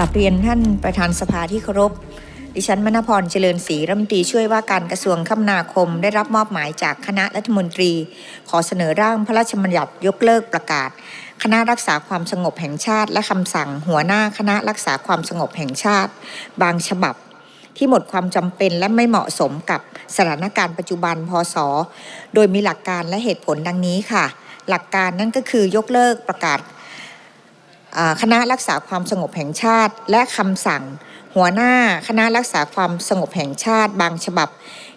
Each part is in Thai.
ลับเรียนท่าน ประธานสภาที่เคารพดิฉันมณพรเจริญศรีรัฐมนตรีช่วยว่าการกระทรวงคมนาคมได้รับมอบหมายจากคณะรัฐมนตรี ขอเสนอร่างพระราชบัญญัติยกเลิกประกาศ คณะรักษาความสงบแห่งชาติ และคำสั่ง หัวหน้าคณะรักษาความสงบแห่งชาติ บางฉบับ ที่หมดความจำเป็นและไม่เหมาะสมกับสถานการณ์ปัจจุบันพศ โดยมีหลักการและเหตุผลดังนี้ค่ะ หลักการนั่นก็คือยกเลิกประกาศคณะรักษาความสงบแห่งชาติและคำสั่ง หัวหน้า คณะรักษาความสงบแห่งชาติบางฉบับ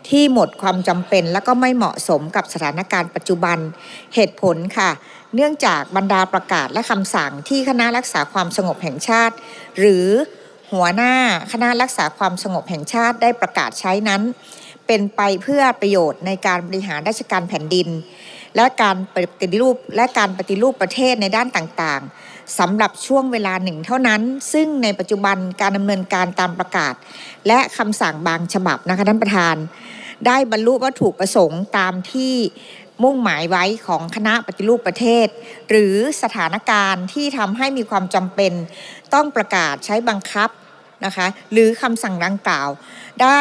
ที่หมดความจำเป็นและก็ไม่เหมาะสมกับสถานการณ์ปัจจุบันเหตุผลค่ะ เนื่องจากบรรดาประกาศและคำสั่งที่คณะรักษาความสงบแห่งชาติ หรือหัวหน้า คณะรักษาความสงบแห่งชาติได้ประกาศใช้นั้น เป็นไปเพื่อประโยชน์ในการบริหารราชการแผ่นดิน และการปฏิรูปและการปฏิรูปประเทศในด้านต่างๆสำหรับช่วงเวลาหนึ่งเท่านั้น ซึ่งในปัจจุบันการดำเนินการตามประกาศ และคำสั่งบางฉบับนะคะท่านประธาน ได้บรรลุวัตถุประสงค์ตามที่มุ่งหมายไว้ของคณะปฏิรูปประเทศ หรือสถานการณ์ที่ทำให้มีความจำเป็นต้องประกาศใช้บังคับนะคะหรือคำสั่งดังกล่าว ได้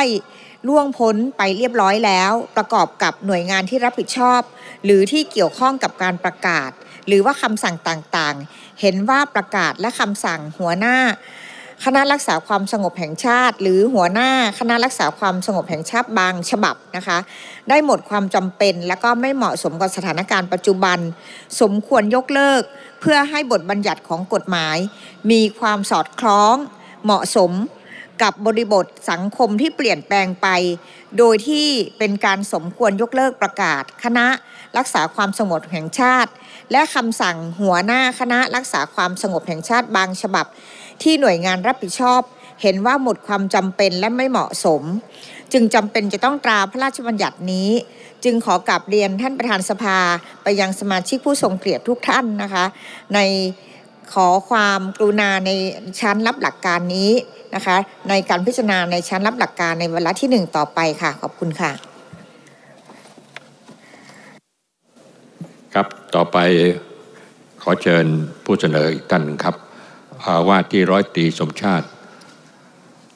ล่วงพ้นไปเรียบร้อยแล้ว ประกอบกับหน่วยงานที่รับผิดชอบ หรือที่เกี่ยวข้องกับการประกาศ หรือว่าคำสั่งต่างๆเห็นว่าประกาศและคำสั่งหัวหน้า คณะรักษาความสงบแห่งชาติหรือหัวหน้า คณะรักษาความสงบแห่งชาติบางฉบับนะคะได้หมดความจำเป็นและก็ไม่เหมาะสมกับสถานการณ์ปัจจุบัน สมควรยกเลิก เพื่อให้บทบัญญัติของกฎหมาย มีความสอดคล้องเหมาะสมกับบริบทสังคมที่เปลี่ยนแปลงไป โดยที่เป็นการสมควรยกเลิกประกาศ คณะรักษาความสงบแห่งชาติและคำสั่งหัวหน้าคณะรักษาความสงบแห่งชาติบางฉบับ ที่หน่วยงานรับผิดชอบ เห็นว่าหมดความจำเป็นและไม่เหมาะสม จึงจำเป็นจะต้องตราพระราชบัญญัตินี้ จึงขอกลับเรียนท่านประธานสภาไปยังสมาชิกผู้ทรงเกียรติทุกท่านนะคะ ในขอความกรุณาในชั้นรับหลักการนี้นะคะ ในการพิจารณาในชั้นรับหลักการในเวลาที่ 1 ต่อไปค่ะขอบคุณค่ะครับ ต่อไปขอเชิญผู้เสนออีกท่านครับาว่าที่ร้อยตีสมชาติ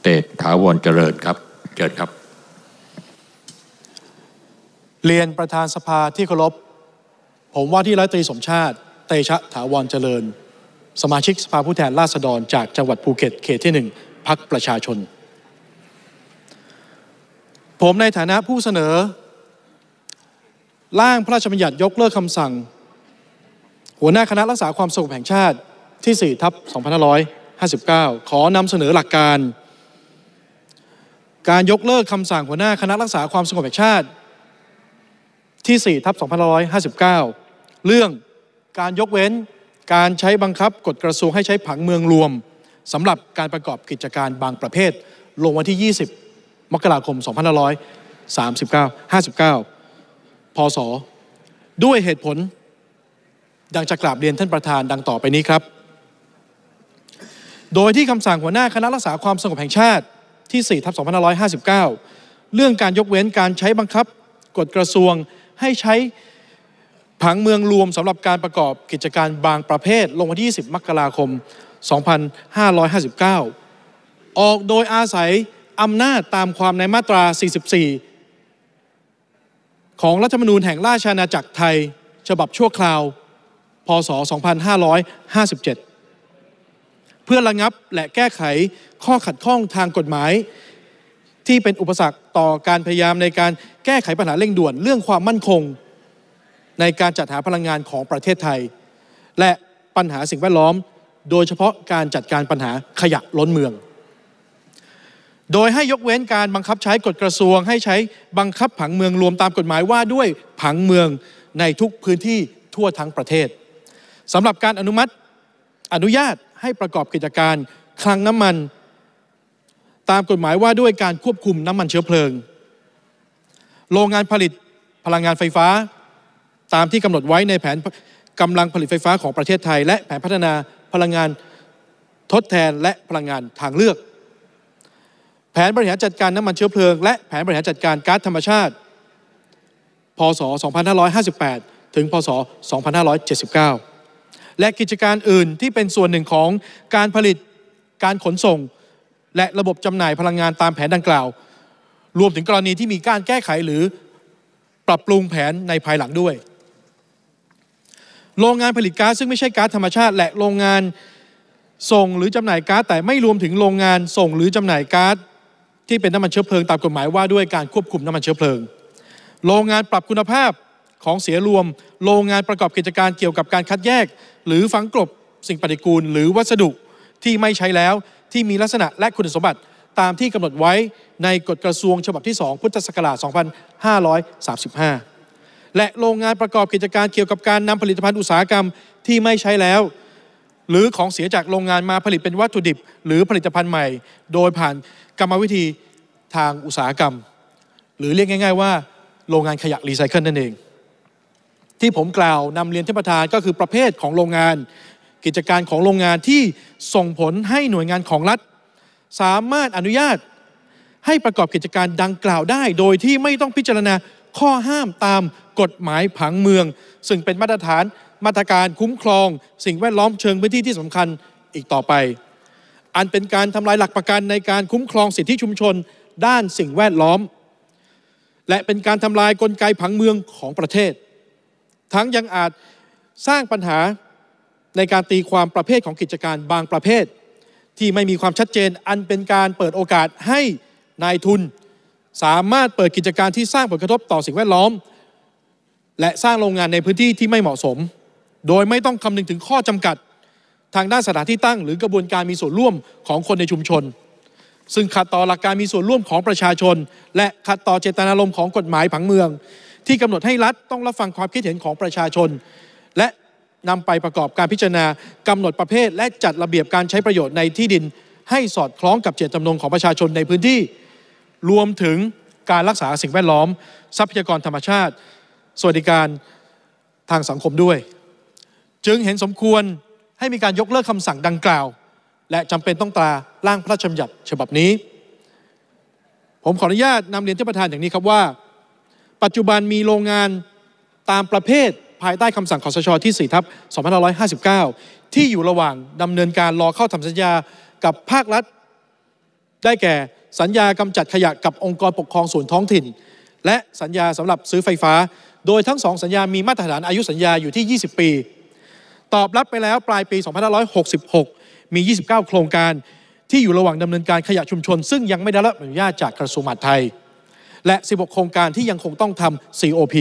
เตตถาวรเจริญครับเจิญครับ เรียนประธานสภาที่เคารพ ผมว่าที่ร้อยตรีสมชาติเตชะถาวรเจริญ สมาชิกสภาผู้แทนราษฎรจากจังหวัดภูเก็ตเขตที่หนึ่งพักประชาชน ผมในฐานะผู้เสนอร่างพระราชบัญญัติยกเลิกคำสั่ง หัวหน้าคณะรักษาความสงบแห่งชาติที่4ทับ2559 ขอนำเสนอหลักการ การยกเลิกคำสั่ง หัวหน้าคณะรักษาความสงบแห่งชาติที่4ทับ2559 เรื่องการยกเว้นการใช้บังคับกฎกระทรวงให้ใช้ผังเมืองรวมสำหรับการประกอบกิจการบางประเภท ลงวันที่ 20 มกราคม 2539 59พศด้วยเหตุผล ดังจะกราบเรียนท่านประธานดังต่อไปนี้ครับ โดยที่คำสั่งหัวหน้าคณะรักษาความสงบแห่งชาติที่4ทับ2559 เรื่องการยกเว้นการใช้บังคับกฎกระทรวงให้ใช้ผังเมืองรวมสำหรับการประกอบกิจการบางประเภทลงวันที่ 20 มกราคม 2559 ออกโดยอาศัยอำนาจตามความในมาตรา 44ของรัฐธรรมนูญแห่งราชอาณาจักรไทยฉบับชั่วคราว พศ 2557 เพื่อระงับและแก้ไขข้อขัดข้องทางกฎหมาย ที่เป็นอุปสรรคต่อการพยายามในการแก้ไขปัญหาเร่งด่วนเรื่องความมั่นคง ในการจัดหาพลังงานของประเทศไทย และปัญหาสิ่งแวดล้อมโดยเฉพาะการจัดการปัญหาขยะล้นเมืองโดยให้ยกเว้นการบังคับใช้กฎกระทรวงให้ใช้บังคับผังเมืองรวมตามกฎหมายว่าด้วยผังเมืองในทุกพื้นที่ทั่วทั้งประเทศสำหรับการอนุมัติอนุญาตให้ประกอบกิจการคลังน้ำมัน ตามกฎหมายว่าด้วยการควบคุมน้ำมันเชื้อเพลิง โรงงานผลิตพลังงานไฟฟ้า ตามที่กำหนดไว้ในแผนกำลังผลิตไฟฟ้าของประเทศไทยและแผนพัฒนาพลังงานทดแทนและพลังงานทางเลือกแผนบริหารจัดการน้ำมันเชื้อเพลิงและแผนบริหารจัดการก๊าซธรรมชาติ พศ 2558 ถึง พศ 2579 และกิจการอื่นที่เป็นส่วนหนึ่งของการผลิตการขนส่ง และระบบจำหน่ายพลังงานตามแผนดังกล่าว รวมถึงกรณีที่มีการแก้ไขหรือปรับปรุงแผนในภายหลังด้วย โรงงานผลิตก๊าซซึ่งไม่ใช่ก๊าซธรรมชาติ และโรงงานส่งหรือจำหน่ายก๊าซแต่ไม่รวมถึงโรงงานส่งหรือจำหน่ายก๊าซที่เป็นน้ำมันเชื้อเพลิง ตามกฎหมายว่าด้วยการควบคุมน้ำมันเชื้อเพลิง โรงงานปรับคุณภาพของเสียรวม โรงงานประกอบกิจการเกี่ยวกับการคัดแยก หรือฝังกลบสิ่งปฏิกูลหรือวัสดุที่ไม่ใช้แล้วที่มีลักษณะและคุณสมบัติตามที่กำหนดไว้ในกฎกระทรวงฉบับที่ 2 พุทธศักราช2535 และโรงงานประกอบกิจการเกี่ยวกับการนำผลิตภัณฑ์อุตสาหกรรมที่ไม่ใช้แล้ว หรือของเสียจากโรงงานมาผลิตเป็นวัตถุดิบ หรือผลิตภัณฑ์ใหม่ โดยผ่านกรรมวิธีทางอุตสาหกรรม หรือเรียกง่ายๆ ว่าโรงงานขยะรีไซเคิลนั่นเอง ที่ผมกล่าวนำเรียนท่านประธานก็คือประเภทของโรงงาน กิจการของโรงงานที่ส่งผลให้หน่วยงานของรัฐ สามารถอนุญาตให้ประกอบกิจการดังกล่าวได้โดยที่ไม่ต้องพิจารณาข้อห้ามตามกฎหมายผังเมือง ซึ่งเป็นมาตรฐานมาตรการคุ้มครอง สิ่งแวดล้อมเชิงพื้นที่ที่สำคัญอีกต่อไปอันเป็นการทำลายหลักประกันในการคุ้มครองสิทธิชุมชน ด้านสิ่งแวดล้อม และเป็นการทำลายกลไกผังเมืองของประเทศ ทั้งยังอาจสร้างปัญหาในการตีความประเภทของกิจการบางประเภท ที่ไม่มีความชัดเจนอันเป็นการเปิดโอกาสให้นายทุน สามารถเปิดกิจการที่สร้างผลกระทบต่อสิ่งแวดล้อม และสร้างโรงงานในพื้นที่ที่ไม่เหมาะสม โดยไม่ต้องคำนึงถึงข้อจำกัดทางด้านสถานที่ตั้งหรือ กระบวนการมีส่วนร่วมของคนในชุมชน ซึ่งขัดต่อหลักการมีส่วนร่วมของประชาชน และขัดต่อเจตนารมณ์ของกฎหมายผังเมือง ที่กำหนดให้รัฐต้องรับฟังความคิดเห็นของประชาชน และนำไปประกอบการพิจารณา กำหนดประเภทและจัดระเบียบการใช้ประโยชน์ในที่ดิน ให้สอดคล้องกับเจตจำนงของประชาชนในพื้นที่ รวมถึงการรักษาสิ่งแวดล้อม ทรัพยากรธรรมชาติ สวัสดิการทางสังคมด้วย จึงเห็นสมควรให้มีการยกเลิกคำสั่งดังกล่าว และจำเป็นต้องตรา ร่างพระราชบัญญัติฉบับนี้ ผมขออนุญาตนำเรียนท่านประธานอย่างนี้ครับว่า ปัจจุบันมีโรงงานตามประเภทภายใต้คำสั่งคอสชที่ 4ทับ2559 ที่อยู่ระหว่างดำเนินการรอเข้าทำสัญญากับภาครัฐ ได้แก่สัญญากำจัดขยะกับองค์กรปกครองส่วนท้องถิ่น และสัญญาสำหรับซื้อไฟฟ้า โดยทั้งสองสัญญามีมาตรฐานอายุสัญญาอยู่ที่ 20 ปีตอบรับไปแล้วปลายปี 2566 มี 29 โครงการ ที่อยู่ระหว่างดำเนินการขยะชุมชน ซึ่งยังไม่ได้รับอนุญาตจากกระทรวงมหาดไทย และ 16 โครงการที่ยังคงต้องทำ COP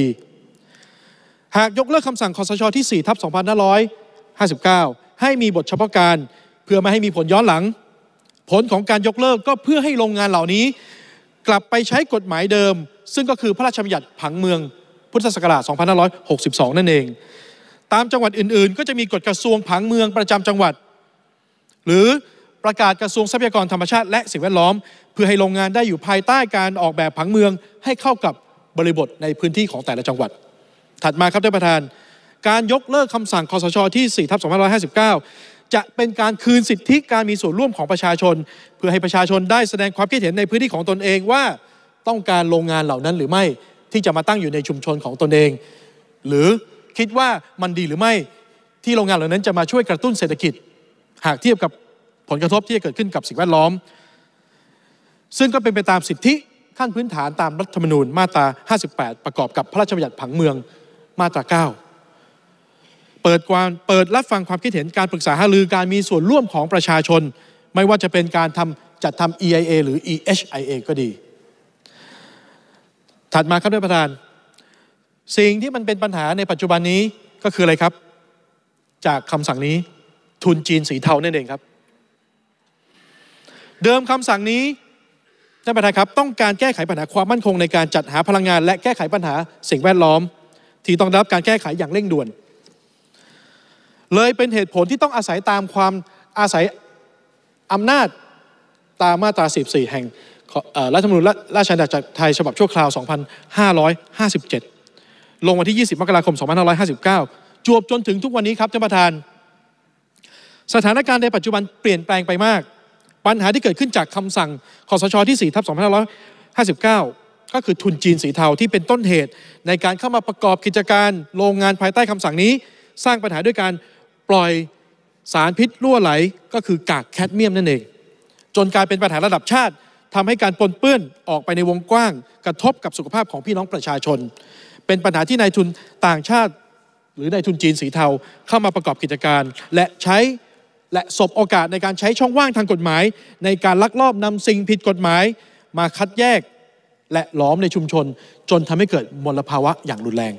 หากยกเลิกคำสั่งคอสชที่ 4 ทับ2559 ให้มีบทเฉพาะการ เพื่อไม่ให้มีผลย้อนหลัง ผลของการยกเลิกก็เพื่อให้โรงงานเหล่านี้ กลับไปใช้กฎหมายเดิม ซึ่งก็คือพระราชบัญญัติผังเมืองพุทธศักราช 2562 นั่นเองตามจังหวัดอื่น ๆ ก็จะมีกฎกระทรวงผังเมืองประจำจังหวัด หรือประกาศกระทรวงทรัพยากรธรรมชาติและสิ่งแวดล้อม เพื่อให้โรงงานได้อยู่ภายใต้การออกแบบผังเมืองให้เข้ากับบริบทในพื้นที่ของแต่ละจังหวัด ถัดมาครับท่านประธาน การยกเลิกคำสั่งคอสชที่4ทับ2559 จะเป็นการคืนสิทธิการมีส่วนร่วมของประชาชน เพื่อให้ประชาชนได้แสดงความคิดเห็นในพื้นที่ของตนเองว่าต้องการโรงงานเหล่านั้นหรือไม่ที่จะมาตั้งอยู่ในชุมชนของตนเอง หรือคิดว่ามันดีหรือไม่ที่โรงงานเหล่านั้นจะมาช่วยกระตุ้นเศรษฐกิจ หากเทียบกับผลกระทบที่จะเกิดขึ้นกับสิ่งแวดล้อม ซึ่งก็เป็นไปตามสิทธิขั้นพื้นฐานตามรัฐธรรมนูญมาตรา 58 ประกอบกับพระราชบัญญัติผังเมืองมาตรา9เปิดความเปิดรับฟังความคิดเห็นการปรึกษาหารือการมีส่วนร่วมของประชาชน ไม่ว่าจะเป็นการทำจัดทำ EIA หรือ EHIA ก็ดี ถัดมาครับท่านประธานสิ่งที่มันเป็นปัญหาในปัจจุบันนี้ก็คืออะไรครับ จากคำสั่งนี้ทุนจีนสีเทานั่นเองครับ เดิมคำสั่งนี้ท่านประธานครับ ต้องการแก้ไขปัญหาความมั่นคงในการจัดหาพลังงานและแก้ไขปัญหาสิ่งแวดล้อม ที่ต้องรับการแก้ไขอย่างเร่งด่วน เลยเป็นเหตุผลที่ต้องอาศัยตามความอาศัยอำนาจตามมาตรา 14 แห่งรัฐธรรมนูญราชอาณาจักรไทยฉบับชั่วคราว 2557ลงวันที่ 20มกราคม2559 จวบจนถึงทุกวันนี้ครับท่านประธาน สถานการณ์ในปัจจุบันเปลี่ยนแปลงไปมาก ปัญหาที่เกิดขึ้นจากคำสั่งคอสชที่4ทับ2559 ก็คือทุนจีนสีเทาที่เป็นต้นเหตุ ในการเข้ามาประกอบกิจการโรงงานภายใต้คำสั่งนี้ สร้างปัญหาด้วยการปล่อยสารพิษรั่วไหลก็คือกากแคดเมียมนั่นเอง จนกลายเป็นปัญหาระดับชาติ ทำให้การปนเปื้อนออกไปในวงกว้าง กระทบกับสุขภาพของพี่น้องประชาชนเป็นปัญหาที่นายทุนต่างชาติหรือนายทุนจีนสีเทาเข้ามาประกอบกิจการ และใช้และสบโอกาสในการใช้ช่องว่างทางกฎหมาย ในการลักลอบนำสิ่งผิดกฎหมายมาคัดแยกและหลอมในชุมชน จนทำให้เกิดมลภาวะอย่างรุนแรง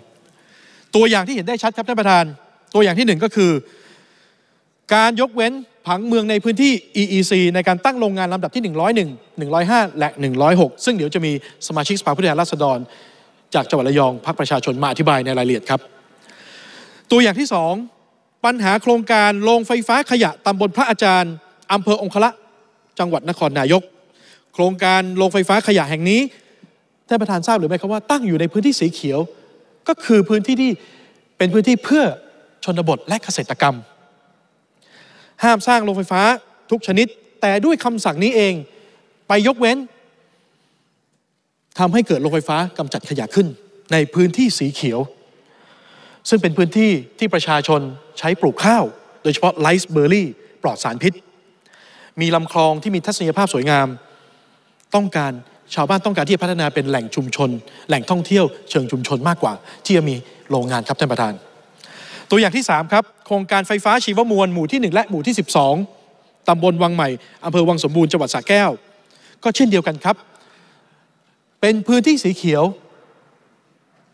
ตัวอย่างที่เห็นได้ชัดครับท่านประธาน ตัวอย่างที่หนึ่งก็คือ การยกเว้นผังเมืองในพื้นที่ EEC ในการตั้งโรงงานลำดับที่ 101 105 และ 106 ซึ่งเดี๋ยวจะมีสมาชิกสภาผู้แทนราษฎรจากจังหวัดระยองพักประชาชนมาอธิบายในรายละเอียดครับ ตัวอย่างที่ 2 ปัญหาโครงการโรงไฟฟ้าขยะตำบลพระอาจารย์อำเภอองคละจังหวัดนครนายก โครงการโรงไฟฟ้าขยะแห่งนี้ท่านประธานทราบหรือไม่ครับว่าตั้งอยู่ในพื้นที่สีเขียว ก็คือพื้นที่ที่เป็นพื้นที่เพื่อชนบทและเกษตรกรรม ห้ามสร้างโรงไฟฟ้าทุกชนิด แต่ด้วยคำสั่งนี้เองไปยกเว้นทำให้เกิดโรงไฟฟ้ากำจัดขยะขึ้น ในพื้นที่สีเขียว ซึ่งเป็นพื้นที่ที่ประชาชนใช้ปลูกข้าว โดยเฉพาะไลซ์เบอร์รี่ปลอดสารพิษ มีลำคลองที่มีทัศนียภาพสวยงาม ต้องการชาวบ้านต้องการที่จะพัฒนาเป็นแหล่งชุมชน แหล่งท่องเที่ยวเชิงชุมชนมากกว่า ที่จะมีโรงงานครับ ท่านประธาน ตัวอย่างที่3ครับโครงการไฟฟ้าชีวมวลหมู่ที่1และหมู่ที่12ตำบลวังใหม่อำเภอวังสมบูรณ์จังหวัดสระแก้วก็เช่นเดียวกันครับเป็นพื้นที่สีเขียว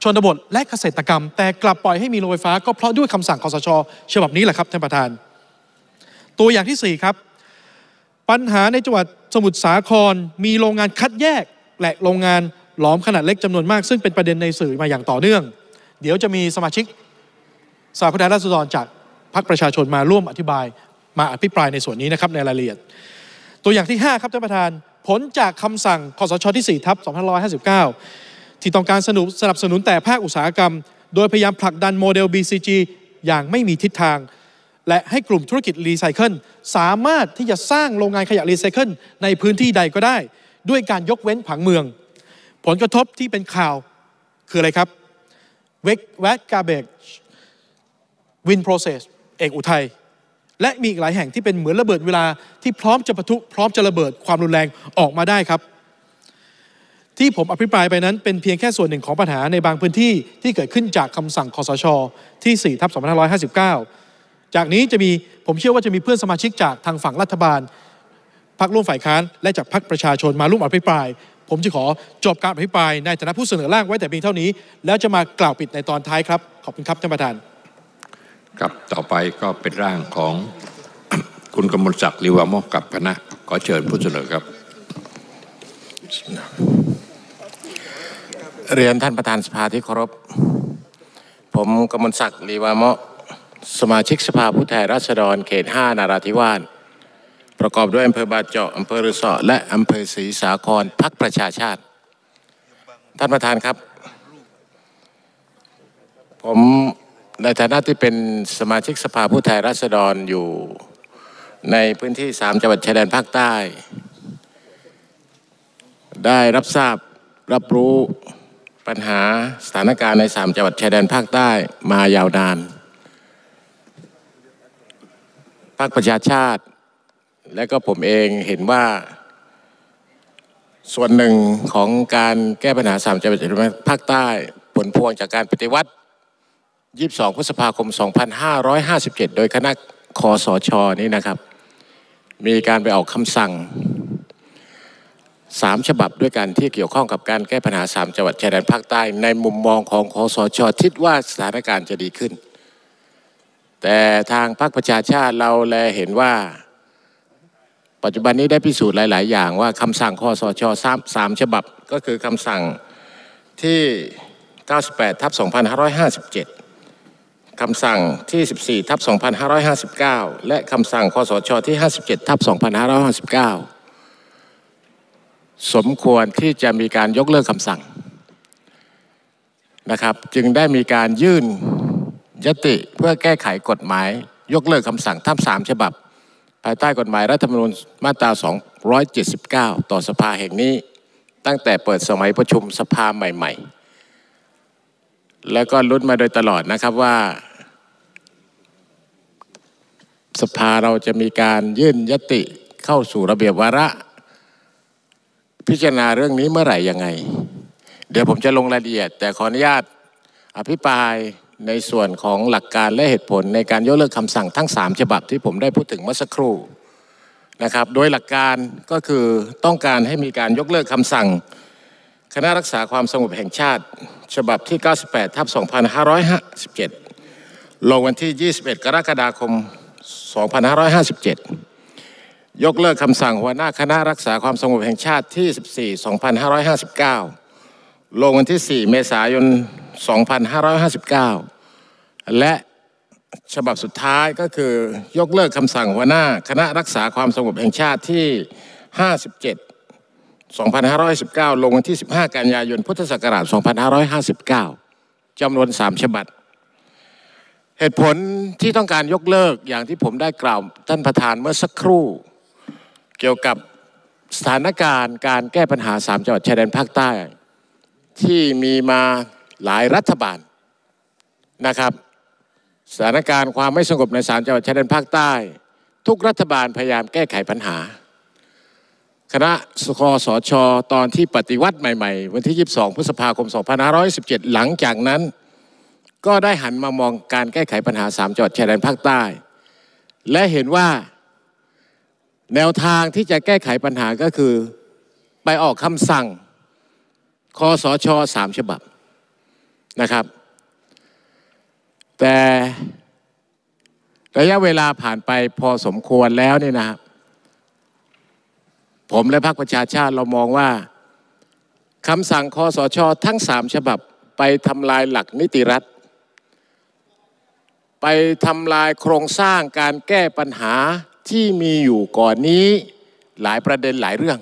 ชนบทและเกษตรกรรม แต่กลับปล่อยให้มีโรงไฟฟ้า ก็เพราะด้วยคำสั่งคอสชฉบับนี้แหละครับ ท่านประธาน ตัวอย่างที่ 4 ครับ ปัญหาในจังหวัดสมุทรสาคร มีโรงงานคัดแยก และโรงงานหลอมขนาดเล็กจำนวนมากซึ่งเป็นประเด็นในสื่อมาอย่างต่อเนื่อง เดี๋ยวจะมีสมาชิกสภาผู้แทนราษฎรจากพรรคประชาชนมาร่วมอธิบายมาอภิปรายในส่วนนี้นะครับในรายละเอียด ตัวอย่างที่ 5 ครับท่านประธานผลจากคำสั่งคสชที่4ทับ2559 ที่ต้องการสนุสนับสนุนแต่ภาคอุตสาหกรรม โดยพยายามผลักดันโมเดล BCG อย่างไม่มีทิศทาง และให้กลุ่มธุรกิจรีไซเคิลสามารถที่จะสร้างโรงงานขยะรีไซเคิลในพื้นที่ใดก็ได้ ด้วยการยกเว้นผังเมือง ผลกระทบที่เป็นข่าวคืออะไรครับเวกแวดกาเบกวินโปรเซสเอกอุทัยและมีอีกหลายแห่งที่เป็นเหมือนระเบิดเวลาที่พร้อมจะปะทุพร้อมจะระเบิดความรุนแรงออกมาได้ครับ ที่ผมอภิปรายไปนั้นเป็นเพียงแค่ส่วนหนึ่งของปัญหาในบางพื้นที่ที่เกิดขึ้นจากคำสั่งคอสชที่4ทับ2559 จากนี้จะมีผมเชื่อว่าจะมีเพื่อนสมาชิกจากทางฝั่งรัฐบาลพรรคร่วมฝ่ายค้านและจากพรรคประชาชนมาร่วมอภิปราย ผมจะขอจบการอภิปรายในฐานะผู้เสนอร่างไว้แต่เพียงเท่านี้ แล้วจะมากล่าวปิดในตอนท้ายครับขอบคุณครับท่านประธานครับต่อไปก็เป็นร่างของคุณกมลศักดิ์ลิวามกกับคณะขอเชิญผู้เสนอครับ เรียนท่านประธานสภาที่เคารพผมกมลศักดิ์ลิวามอสมาชิกสภาผู้แทนราษฎรเขต5นาราธิวาสประกอบด้วยอำเภอบาเจาะอำเภอรือและอำเภอศรีสาครพักประชาชาติ ท่านประธานครับ ผมในฐานะที่เป็นสมาชิกสภาผู้แทนราษฎรอยู่ในพื้นที่สามจังหวัดชายแดนภาคใต้ ได้รับทราบรับรู้ปัญหาสถานการณ์ในสามจังหวัดชายแดนภาคใต้มายาวนานภาคประชาชาติ และก็ผมเองเห็นว่า ส่วนหนึ่งของการแก้ปัญหาสามจังหวัดชายแดนภาคใต้ผลพวงจากการปฏิวัติ22พฤษภาคม 2557 โดยคณะคอสช นี่นะครับ มีการไปออกคำสั่ง 3 ฉบับด้วยกันที่เกี่ยวข้องกับการแก้ปัญหา 3 จังหวัดชายแดนภาคใต้ ในมุมมองของคอสช ทิดว่าสถานการณ์จะดีขึ้น แต่ทางพรรคประชาชาติเราแลเห็นว่าปัจจุบันนี้ได้พิสูจน์หลาย ๆ อย่างว่าคำสั่งคอสชสามฉบับก็คือคำสั่งที่ 98ทับ2557คำสั่งที่ 14 ทับ 2559 และคำสั่งคสชที่ 57 ทับ 2559 สมควรที่จะมีการยกเลิกคำสั่งนะครับ จึงได้มีการยื่นยติเพื่อแก้ไขกฎหมาย ยกเลิกคำสั่งทับสามฉบับ ภายใต้กฎหมายรัฐธรรมนูญมาตรา279 ต่อสภาแห่งนี้ตั้งแต่เปิดสมัยประชุมสภาใหม่ๆ แล้วก็ลุ้นมาโดยตลอดนะครับว่าสภาเราจะมีการยื่นยติเข้าสู่ระเบียบวาระพิจารณาเรื่องนี้เมื่อไหร่ยังไง เดี๋ยวผมจะลงรายละเอียด แต่ขออนุญาตอภิปรายในส่วนของหลักการและเหตุผลในการยกเลิกคำสั่งทั้ง3ฉบับที่ผมได้พูดถึงเมื่อสักครู่ นะครับ โดยหลักการก็คือต้องการให้มีการยกเลิกคำสั่ง คณะรักษาความสงบแห่งชาติฉบับที่ 98ทับ2557 ลงวันที่ 21 กรกฎาคม2557 ยกเลิกคำสั่ง หัวหน้า คณะรักษาความสงบแห่งชาติที่ 14 2559 ลงวันที่ 4 เมษายน 2559 และฉบับสุดท้ายก็คือ ยกเลิกคำสั่ง หัวหน้า คณะรักษาความสงบแห่งชาติที่ 57 2519 ลงวันที่ 15 กันยายน พุทธศักราช 2559จำนวน 3 ฉบับเหตุผลที่ต้องการยกเลิกอย่างที่ผมได้กล่าวท่านประธานเมื่อสักครู่ เกี่ยวกับสถานการณ์การแก้ปัญหาสามจังหวัดชายแดนภาคใต้ ที่มีมาหลายรัฐบาลนะครับสถานการณ์ความไม่สงบในสามจังหวัดชายแดนภาคใต้ ทุกรัฐบาลพยายามแก้ไขปัญหา คณะสคสชตอนที่ปฏิวัติใหม่ๆ วันที่ 22 พฤษภาคม 2517 หลังจากนั้นก็ได้หันมามองการแก้ไขปัญหาสามจังหวัดชายแดนภาคใต้ และเห็นว่าแนวทางที่จะแก้ไขปัญหาก็คือไปออกคำสั่งคอสชสามฉบับนะครับ แต่ระยะเวลาผ่านไปพอสมควรแล้วเนี่ยนะครับ ผมและพรรคประชาชาติเรามองว่าคำสั่งคอสชทั้งสามฉบับไปทำลายหลักนิติรัฐไปทำลายโครงสร้างการแก้ปัญหาที่มีอยู่ก่อนนี้หลายประเด็นหลายเรื่อง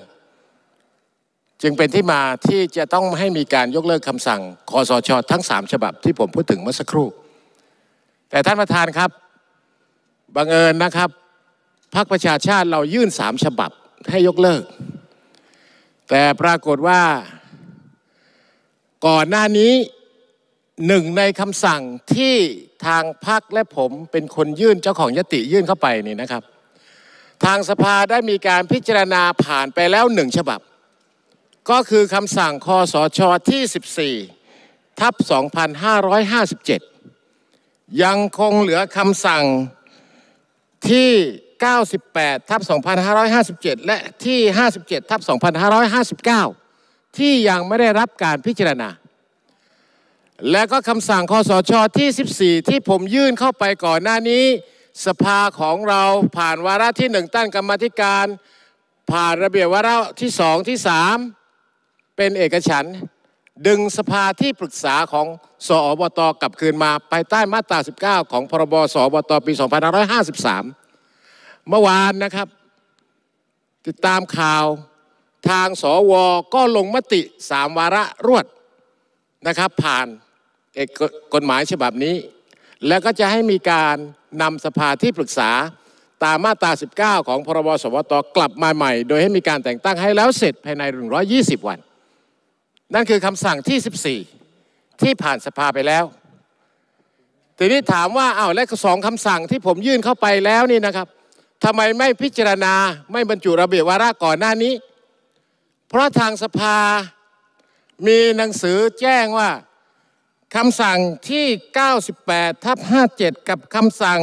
จึงเป็นที่มาที่จะต้องให้มีการยกเลิกคำสั่งคอสชอทั้ง3ฉบับที่ผมพูดถึงเมื่อสักครู่ แต่ท่านประธานครับบังเอิญนะครับ พรรคประชาชาติเรายื่นสามฉบับให้ยกเลิก แต่ปรากฏว่าก่อนหน้านี้หนึ่งในคำสั่งที่ทางพักและผมเป็นคนยื่นเจ้าของยติยื่นเข้าไปนี่นะครับ ทางสภาได้มีการพิจารณาผ่านไปแล้วหนึ่งฉบับ ก็คือคำสั่งคอสชที่ 14 ทับ2557 ยังคงเหลือคำสั่งที่ 98ทับ2557 และที่ 57ทับ2559 ที่ยังไม่ได้รับการพิจารณาและก็คำสั่งคอสชอที่ 14 ที่ผมยื่นเข้าไปก่อนหน้านี้ สภาของเราผ่านวาระที่หนึ่งตั้งกรรมธิการ ผ่านระเบียบวาระที่สองที่สามเป็นเอกฉันดึงสภาที่ปรึกษาของสอบตกลับคืนมาภายใต้มาตรา19 ของพรบสอบตปี 2553 เมื่อวานนะครับ ติดตามข่าวทางสวก็ลงมติสามวาระรวดนะครับผ่านกฎหมายฉบับนี้ แล้วก็จะให้มีการนำสภาที่ปรึกษาตามมาตรา19 ของพรบสวตกลับมาใหม่โดยให้มีการแต่งตั้งให้แล้วเสร็จภายใน 120 วัน นั่นคือคำสั่งที่ 14 ที่ผ่านสภาไปแล้วทีนี้ถามว่าเอ้าและสองคำสั่งที่ผมยื่นเข้าไปแล้วนี่นะครับทำไมไม่พิจารณา ไม่บรรจุระเบียบวาระก่อนหน้านี้ เพราะทางสภามีหนังสือแจ้งว่าคำสั่งที่ 98 ทับ57 กับคำสั่ง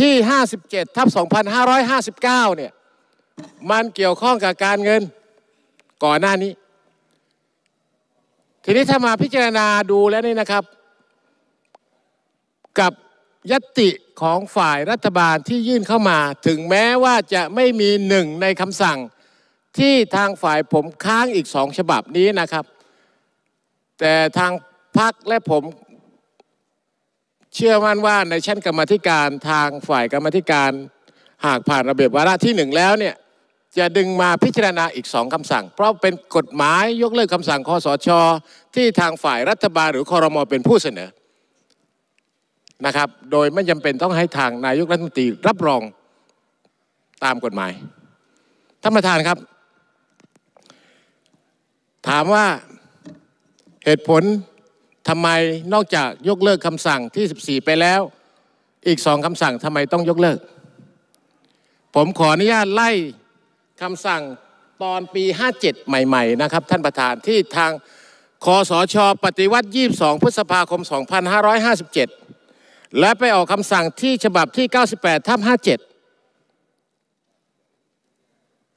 ที่ 57 ทับ2559 เนี่ย มันเกี่ยวข้องกับการเงินก่อนหน้านี้ ทีนี้ถ้ามาพิจารณาดูแล้วนี่นะครับ กับยติของฝ่ายรัฐบาลที่ยื่นเข้ามา ถึงแม้ว่าจะไม่มีหนึ่งในคำสั่งที่ทางฝ่ายผมค้างอีกสองฉบับนี้นะครับ แต่ทางพักและผมเชื่อมั่นว่าในชั้นกรรมธิการ ทางฝ่ายกรรมธิการหากผ่านระเบียบวาระที่หนึ่งแล้วเนี่ย จะดึงมาพิจารณาอีกสองคำสั่ง เพราะเป็นกฎหมายยกเลิกคำสั่งคอสชอที่ทางฝ่ายรัฐบาลหรือคอรมอเป็นผู้เสนอ นะครับ โดยไม่จำเป็นต้องให้ทางนายกรัฐมนตรีรับรองตามกฎหมายท่านประธานครับ ถามว่าเหตุผลทำไมนอกจากยกเลิกคำสั่งที่ 14 ไปแล้ว อีกสองคำสั่งทำไมต้องยกเลิก ผมขออนุญาตไล่คำสั่งตอนปี 57 ใหม่ๆ นะครับท่านประธานที่ทางคอสชปฏิวัติ 22 พฤษภาคม 2557 และไปออกคำสั่งที่ฉบับที่ 98ทับ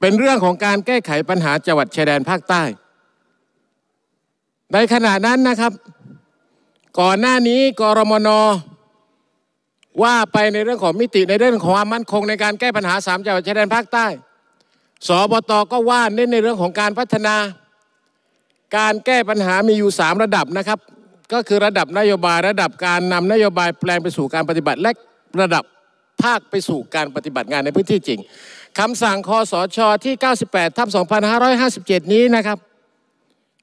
57 เป็นเรื่องของการแก้ไขปัญหาจังหวัดชายแดนภาคใต้ ในขณะนั้นนะครับก่อนหน้านี้กรมนว่าไปในเรื่องของมิติในเรื่องของความมั่นคง ในการแก้ปัญหาสามจังหวัดชายแดนภาคใต้ สบตก็ว่าเน้นในเรื่องของการพัฒนา การแก้ปัญหามีอยู่ 3 ระดับนะครับ ก็คือระดับนโยบายระดับการนำนโยบายแปลงไปสู่การปฏิบัติ และระดับภาคไปสู่การปฏิบัติงานในพื้นที่จริงคำสั่งคอสชอที่ 98ทับ2557 นี้นะครับ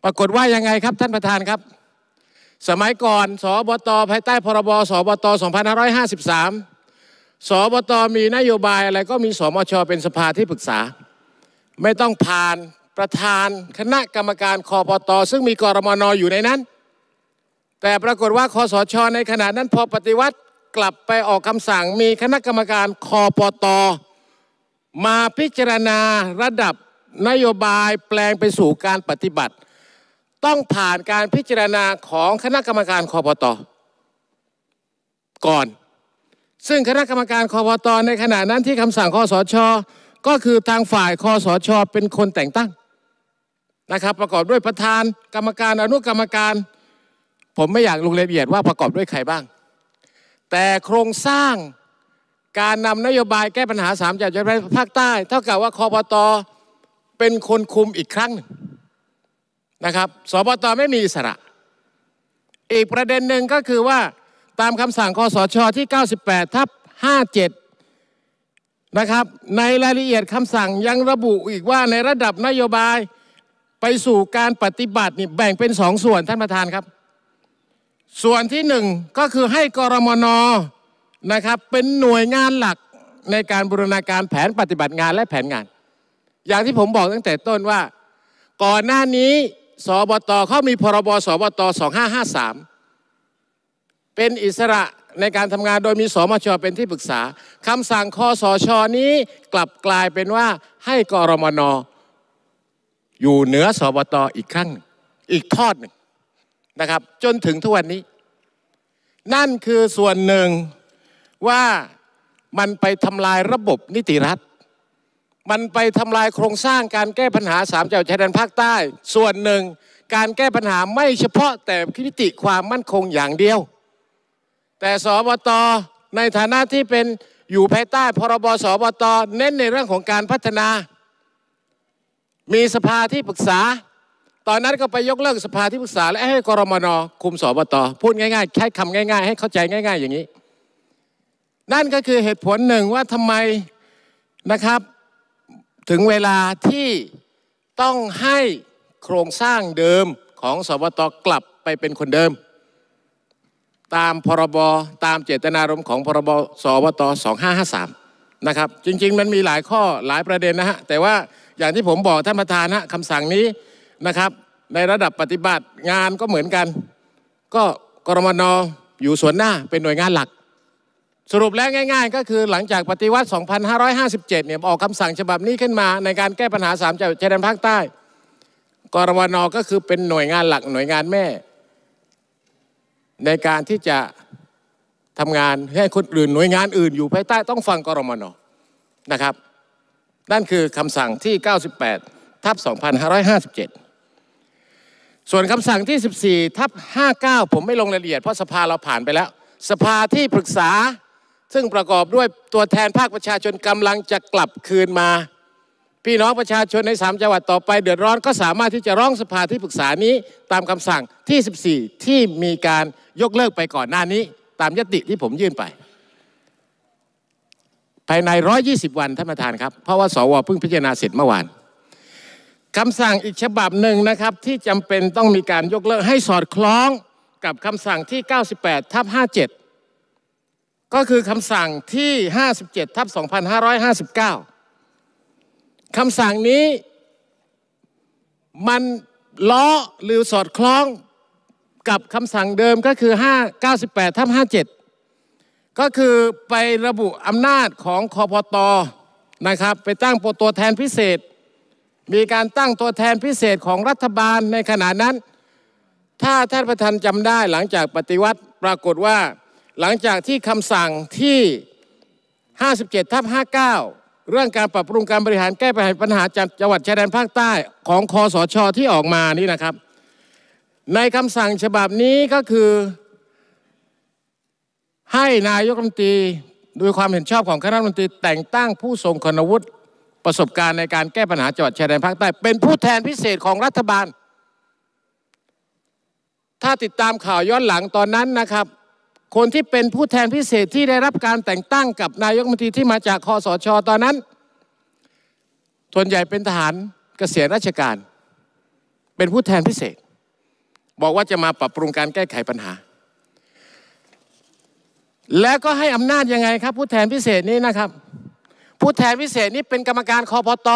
ปรากฏว่ายังไงครับท่านประธานครับสมัยก่อนสอบต ภายใต้พรบ สบต 2553 สบตมีนโยบาย อะไรก็มีสมชเป็นสภาที่ปรึกษา ไม่ต้องผ่านประธานคณะกรรมการคอปตอซึ่งมีกรมนออยู่ในนั้น แต่ปรากฏว่าคอสช ในขณะนั้นพอปฏิวัติกลับไปออกคำสั่งมีคณะกรรมการคอปตอมาพิจารณาระดับนโยบายแปลงไปสู่การปฏิบัติต้องผ่านการพิจารณาของคณะกรรมการคอปตก่อน ซึ่งคณะกรรมการคอปตในขณะนั้นที่คำสั่งคอสชก็คือทางฝ่ายคอสชเป็นคนแต่งตั้งนะครับ ประกอบด้วยประธานกรรมการอนุกรรมการ ผมไม่อยากลงรายละเอียดว่าประกอบด้วยใครบ้าง แต่โครงสร้างการนำนโยบายแก้ปัญหาสามจังหวัดภาคใต้เท่ากับว่าคอปตอเป็นคนคุมอีกครั้งหนึ่งนะครับสบตไม่มีอิสระ อีกประเด็นหนึ่งก็คือว่าตามคำสั่งคอสชอที่ 98ทับ57นะครับในรายละเอียดคำสั่งยังระบุอีกว่าในระดับนโยบายไปสู่การปฏิบัตินี่แบ่งเป็นสองส่วน ท่านประธานครับ ส่วนที่หนึ่งก็คือให้กรมนนะครับเป็นหน่วยงานหลักในการบูรณาการแผนปฏิบัติงานและแผนงาน อย่างที่ผมบอกตั้งแต่ต้นว่าก่อนหน้านี้สบตเขามีพรบสบต 2553 เป็นอิสระในการทำงานโดยมีสมชเป็นที่ปรึกษาคำสั่งคอสชนี้กลับกลายเป็นว่าให้กรมนอยู่เหนือสบตอีกขั้งอีกทอดหนึ่งนะครับจนถึงทุกวันนี้ นั่นคือส่วนหนึ่งว่ามันไปทำลายระบบนิติรัฐมันไปทำลายโครงสร้างการแก้ปัญหาสามจังหวัดชายแดนภาคใต้ ส่วนหนึ่งการแก้ปัญหาไม่เฉพาะแต่คิติความมั่นคงอย่างเดียว แต่สบตในฐานะที่เป็นอยู่ภายใต้พรบสบตเน้นในเรื่องของการพัฒนา มีสภาที่ปรึกษา ตอนนั้นก็ไปยกเลิกสภาที่ปรึกษา และให้กรมนคุมสบตพูดง่ายๆใช้คำง่าย ๆให้เข้าใจง่าย ๆ อย่างนี้ นั่นก็คือเหตุผลหนึ่งว่าทำไมนะครับถึงเวลาที่ต้องให้โครงสร้างเดิมของสวตกลับไปเป็นคนเดิม ตามพรบตามเจตนารมณ์ของพรบสวต 2553 นะครับ จริงๆ มันมีหลายข้อหลายประเด็นนะฮะแต่ว่าอย่างที่ผมบอกท่านประธานฮะคำสั่งนี้นะครับ ในระดับปฏิบัติงานก็เหมือนกัน ก็กรมนอยู่ส่วนหน้าเป็นหน่วยงานหลักสรุปแล้วง่ายๆ ก็คือหลังจากปฏิวัติ 2557 เนี่ย ออกคำสั่งฉบับนี้ขึ้นมา ในการแก้ปัญหามจังหวัดชายแดนภาคใต้ กรมนก็คือเป็นหน่วยงานหลักหน่วยงานแม่ ในการที่จะทำงานให้คนอื่นหน่วยงานอื่นอยู่ภายใต้ต้องฟังกรมนนะครับ นั่นคือคำสั่งที่ 98 ทับ 2557 ส่วนคำสั่งที่ 14 ทับ 59 ผมไม่ลงรายละเอียดเพราะสภาเราผ่านไปแล้วสภาที่ปรึกษาซึ่งประกอบด้วยตัวแทนภาคประชาชนกำลังจะกลับคืนมา พี่น้องประชาชนในสามจังหวัดต่อไป เดือดร้อนก็สามารถที่จะร้องสภาที่ปรึกษานี้ตามคำสั่งที่ 14 ที่มีการยกเลิกไปก่อนหน้านี้ตามยติที่ผมยื่นไป ภายใน 120 วันท่านประธานครับ เพราะว่าสวเพิ่งพิจารณาเสร็จเมื่อวานคำสั่งอีกฉบับหนึ่งนะครับที่จำเป็นต้องมีการยกเลิกให้สอดคล้องกับคำสั่งที่98ทับ57ก็คือคำสั่งที่ 57 ทับ 2559 คำสั่งนี้มันล้อหรือสอดคล้องกับคำสั่งเดิมก็คือ 598 ทับ 57 ก็คือไประบุอำนาจของคอพต นะครับ ไปตั้งตัวแทนพิเศษ มีการตั้งตัวแทนพิเศษของรัฐบาลในขณะนั้น ถ้าท่านประธานจำได้หลังจากปฏิวัติปรากฏว่าหลังจากที่คำสั่งที่ 57ทับ59 เรื่องการปรับปรุงการบริหารแก้ปัญหาจังหวัดชายแดนภาคใต้ ของคอสชอที่ออกมานี่ นะครับ ในคำสั่งฉบับนี้ก็คือให้นายกรัฐมนตรีโดยความเห็นชอบของคณะรัฐมนตรี แต่งตั้งผู้ทรงคุณวุฒิประสบการณ์ในการแก้ปัญหาจังหวัดชายแดนภาคใต้เป็นผู้แทนพิเศษของรัฐบาล ถ้าติดตามข่าวย้อนหลังตอนนั้นนะครับคนที่เป็นผู้แทนพิเศษที่ได้รับการแต่งตั้งกับนายกมนตรีที่มาจากคอสชอตอนนั้นส่วนใหญ่เป็นทหารเกษียณราชการ เป็นผู้แทนพิเศษ บอกว่าจะมาปรับปรุงการแก้ไขปัญหา แล้วก็ให้อำนาจยังไงครับ ผู้แทนพิเศษนี้นะครับ ผู้แทนพิเศษนี้เป็นกรรมการคอพต